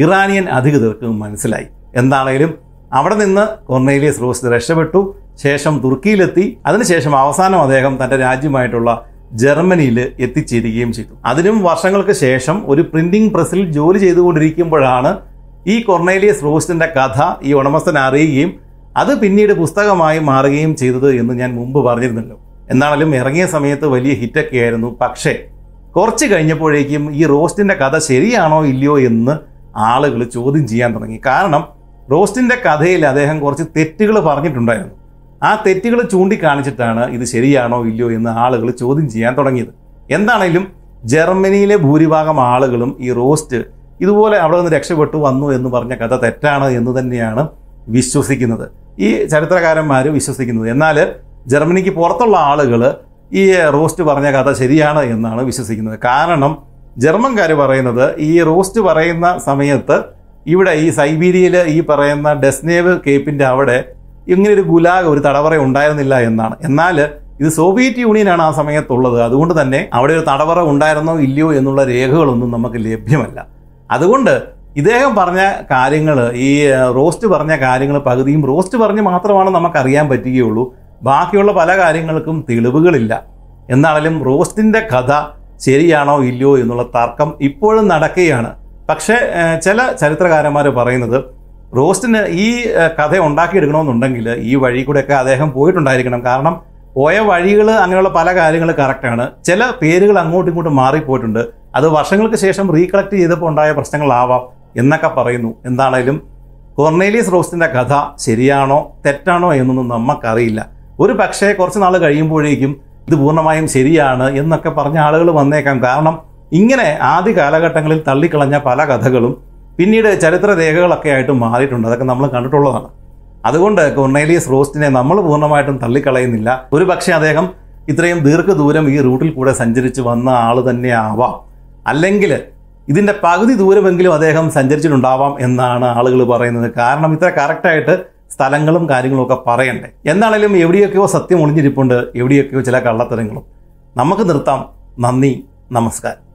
ഇറാനിയൻ അധികൃതർക്ക് മനസ്സിലായി എന്താണേലും അവിടെ നിന്ന് കൊർണേലിയസ് റോസ്റ്റ് രക്ഷപ്പെട്ടു ശേഷം തുർക്കിയിലെത്തി അതിനുശേഷം അവസാനം അദ്ദേഹം തൻ്റെ രാജ്യമായിട്ടുള്ള ജർമ്മനിയിൽ എത്തിച്ചേരുകയും ചെയ്തു അതിനും വർഷങ്ങൾക്ക് ശേഷം ഒരു പ്രിന്റിംഗ് പ്രസ്സിൽ ജോലി ചെയ്തുകൊണ്ടിരിക്കുമ്പോഴാണ് ഈ കൊർണേലിയസ് റൂസ്റ്റിൻ്റെ കഥ ഈ ഉടമസ്ഥൻ അറിയുകയും അത് പിന്നീട് പുസ്തകമായി മാറുകയും ചെയ്തത് എന്ന് ഞാൻ മുമ്പ് പറഞ്ഞിരുന്നല്ലോ എന്നാണെങ്കിലും ഇറങ്ങിയ സമയത്ത് വലിയ ഹിറ്റൊക്കെ ആയിരുന്നു പക്ഷേ കുറച്ച് കഴിഞ്ഞപ്പോഴേക്കും ഈ റോസ്റ്റിൻ്റെ കഥ ശരിയാണോ ഇല്ലയോ എന്ന് ആളുകൾ ചോദ്യം ചെയ്യാൻ തുടങ്ങി കാരണം റോസ്റ്റിൻ്റെ കഥയിൽ അദ്ദേഹം കുറച്ച് തെറ്റുകൾ പറഞ്ഞിട്ടുണ്ടായിരുന്നു ആ തെറ്റുകൾ ചൂണ്ടിക്കാണിച്ചിട്ടാണ് ഇത് ശരിയാണോ ഇല്ലയോ എന്ന് ആളുകൾ ചോദ്യം ചെയ്യാൻ തുടങ്ങിയത് എന്താണേലും ജർമ്മനിയിലെ ഭൂരിഭാഗം ആളുകളും ഈ റോസ്റ്റ് ഇതുപോലെ അവിടെ നിന്ന് രക്ഷപ്പെട്ടു വന്നു എന്ന് പറഞ്ഞ കഥ തെറ്റാണ് എന്ന് തന്നെയാണ് വിശ്വസിക്കുന്നത് ഈ ചരിത്രകാരന്മാർ വിശ്വസിക്കുന്നത് എന്നാൽ ജർമ്മനിക്ക് പുറത്തുള്ള ആളുകൾ ഈ റോസ്റ്റ് പറഞ്ഞ കഥ ശരിയാണ് എന്നാണ് വിശ്വസിക്കുന്നത് കാരണം ജർമ്മൻകാർ പറയുന്നത് ഈ റോസ്റ്റ് പറയുന്ന സമയത്ത് ഇവിടെ ഈ സൈബീരിയയിൽ ഈ പറയുന്ന ഡെസ്നേവ് കേപ്പിൻ്റെ അവിടെ ഇങ്ങനെ ഒരു ഗുലാഗ് ഒരു തടവറ ഉണ്ടായിരുന്നില്ല എന്നാണ് എന്നാൽ ഇത് സോവിയറ്റ് യൂണിയനാണ് ആ സമയത്തുള്ളത് അതുകൊണ്ട് തന്നെ അവിടെ ഒരു തടവറ ഉണ്ടായിരുന്നോ ഇല്ലയോ എന്നുള്ള രേഖകളൊന്നും നമുക്ക് ലഭ്യമല്ല അതുകൊണ്ട് ഇദ്ദേഹം പറഞ്ഞ കാര്യങ്ങൾ ഈ റോസ്റ്റ് പറഞ്ഞ കാര്യങ്ങൾ പകുതിയും റോസ്റ്റ് പറഞ്ഞ് മാത്രമാണ് നമുക്കറിയാൻ പറ്റുകയുള്ളൂ ബാക്കിയുള്ള പല കാര്യങ്ങൾക്കും തെളിവുകളില്ല എന്നാലും റോസ്റ്റിൻ്റെ കഥ ശരിയാണോ ഇല്ലയോ എന്നുള്ള തർക്കം ഇപ്പോഴും നടക്കുകയാണ് പക്ഷേ ചില ചരിത്രകാരന്മാർ പറയുന്നത് റോസ്റ്റിന് ഈ കഥ ഉണ്ടാക്കിയെടുക്കണമെന്നുണ്ടെങ്കിൽ ഈ വഴി കൂടെയൊക്കെ അദ്ദേഹം പോയിട്ടുണ്ടായിരിക്കണം കാരണം പോയ വഴികൾ അങ്ങനെയുള്ള പല കാര്യങ്ങൾ കറക്റ്റാണ് ചില പേരുകൾ അങ്ങോട്ടും ഇങ്ങോട്ടും മാറിപ്പോയിട്ടുണ്ട് അത് വർഷങ്ങൾക്ക് ശേഷം റീകളക്ട് ചെയ്തപ്പോൾ ഉണ്ടായ പ്രശ്നങ്ങളാവാം എന്നൊക്കെ പറയുന്നു എന്താണേലും കൊർണേലിയസ് റോസിൻ്റെ കഥ ശരിയാണോ തെറ്റാണോ എന്നൊന്നും നമുക്കറിയില്ല ഒരു പക്ഷേ കുറച്ച് നാൾ കഴിയുമ്പോഴേക്കും ഇത് പൂർണ്ണമായും ശരിയാണ് എന്നൊക്കെ പറഞ്ഞ ആളുകൾ വന്നേക്കാം കാരണം ഇങ്ങനെ ആദ്യ കാലഘട്ടങ്ങളിൽ തള്ളിക്കളഞ്ഞ പല കഥകളും പിന്നീട് ചരിത്ര രേഖകളൊക്കെ ആയിട്ട് മാറിയിട്ടുണ്ട് അതൊക്കെ നമ്മൾ കണ്ടിട്ടുള്ളതാണ് അതുകൊണ്ട് കൊർണേലിയസ് റോസ്റ്റിനെ നമ്മൾ പൂർണ്ണമായിട്ടും തള്ളിക്കളയുന്നില്ല ഒരു പക്ഷേ അദ്ദേഹം ഇത്രയും ദീർഘദൂരം ഈ റൂട്ടിൽ കൂടെ സഞ്ചരിച്ച് വന്ന ആൾ തന്നെ ആവാം അല്ലെങ്കിൽ ഇതിൻ്റെ പകുതി ദൂരമെങ്കിലും അദ്ദേഹം സഞ്ചരിച്ചിട്ടുണ്ടാവാം എന്നാണ് ആളുകൾ പറയുന്നത് കാരണം ഇത്ര കറക്റ്റായിട്ട് സ്ഥലങ്ങളും കാര്യങ്ങളും ഒക്കെ പറയണ്ടേ എന്നാണേലും എവിടെയൊക്കെയോ സത്യം ഒളിഞ്ഞിരിപ്പുണ്ട് എവിടെയൊക്കെയോ ചില കള്ളത്തരങ്ങളും നമുക്ക് നിർത്താം നന്ദി നമസ്കാരം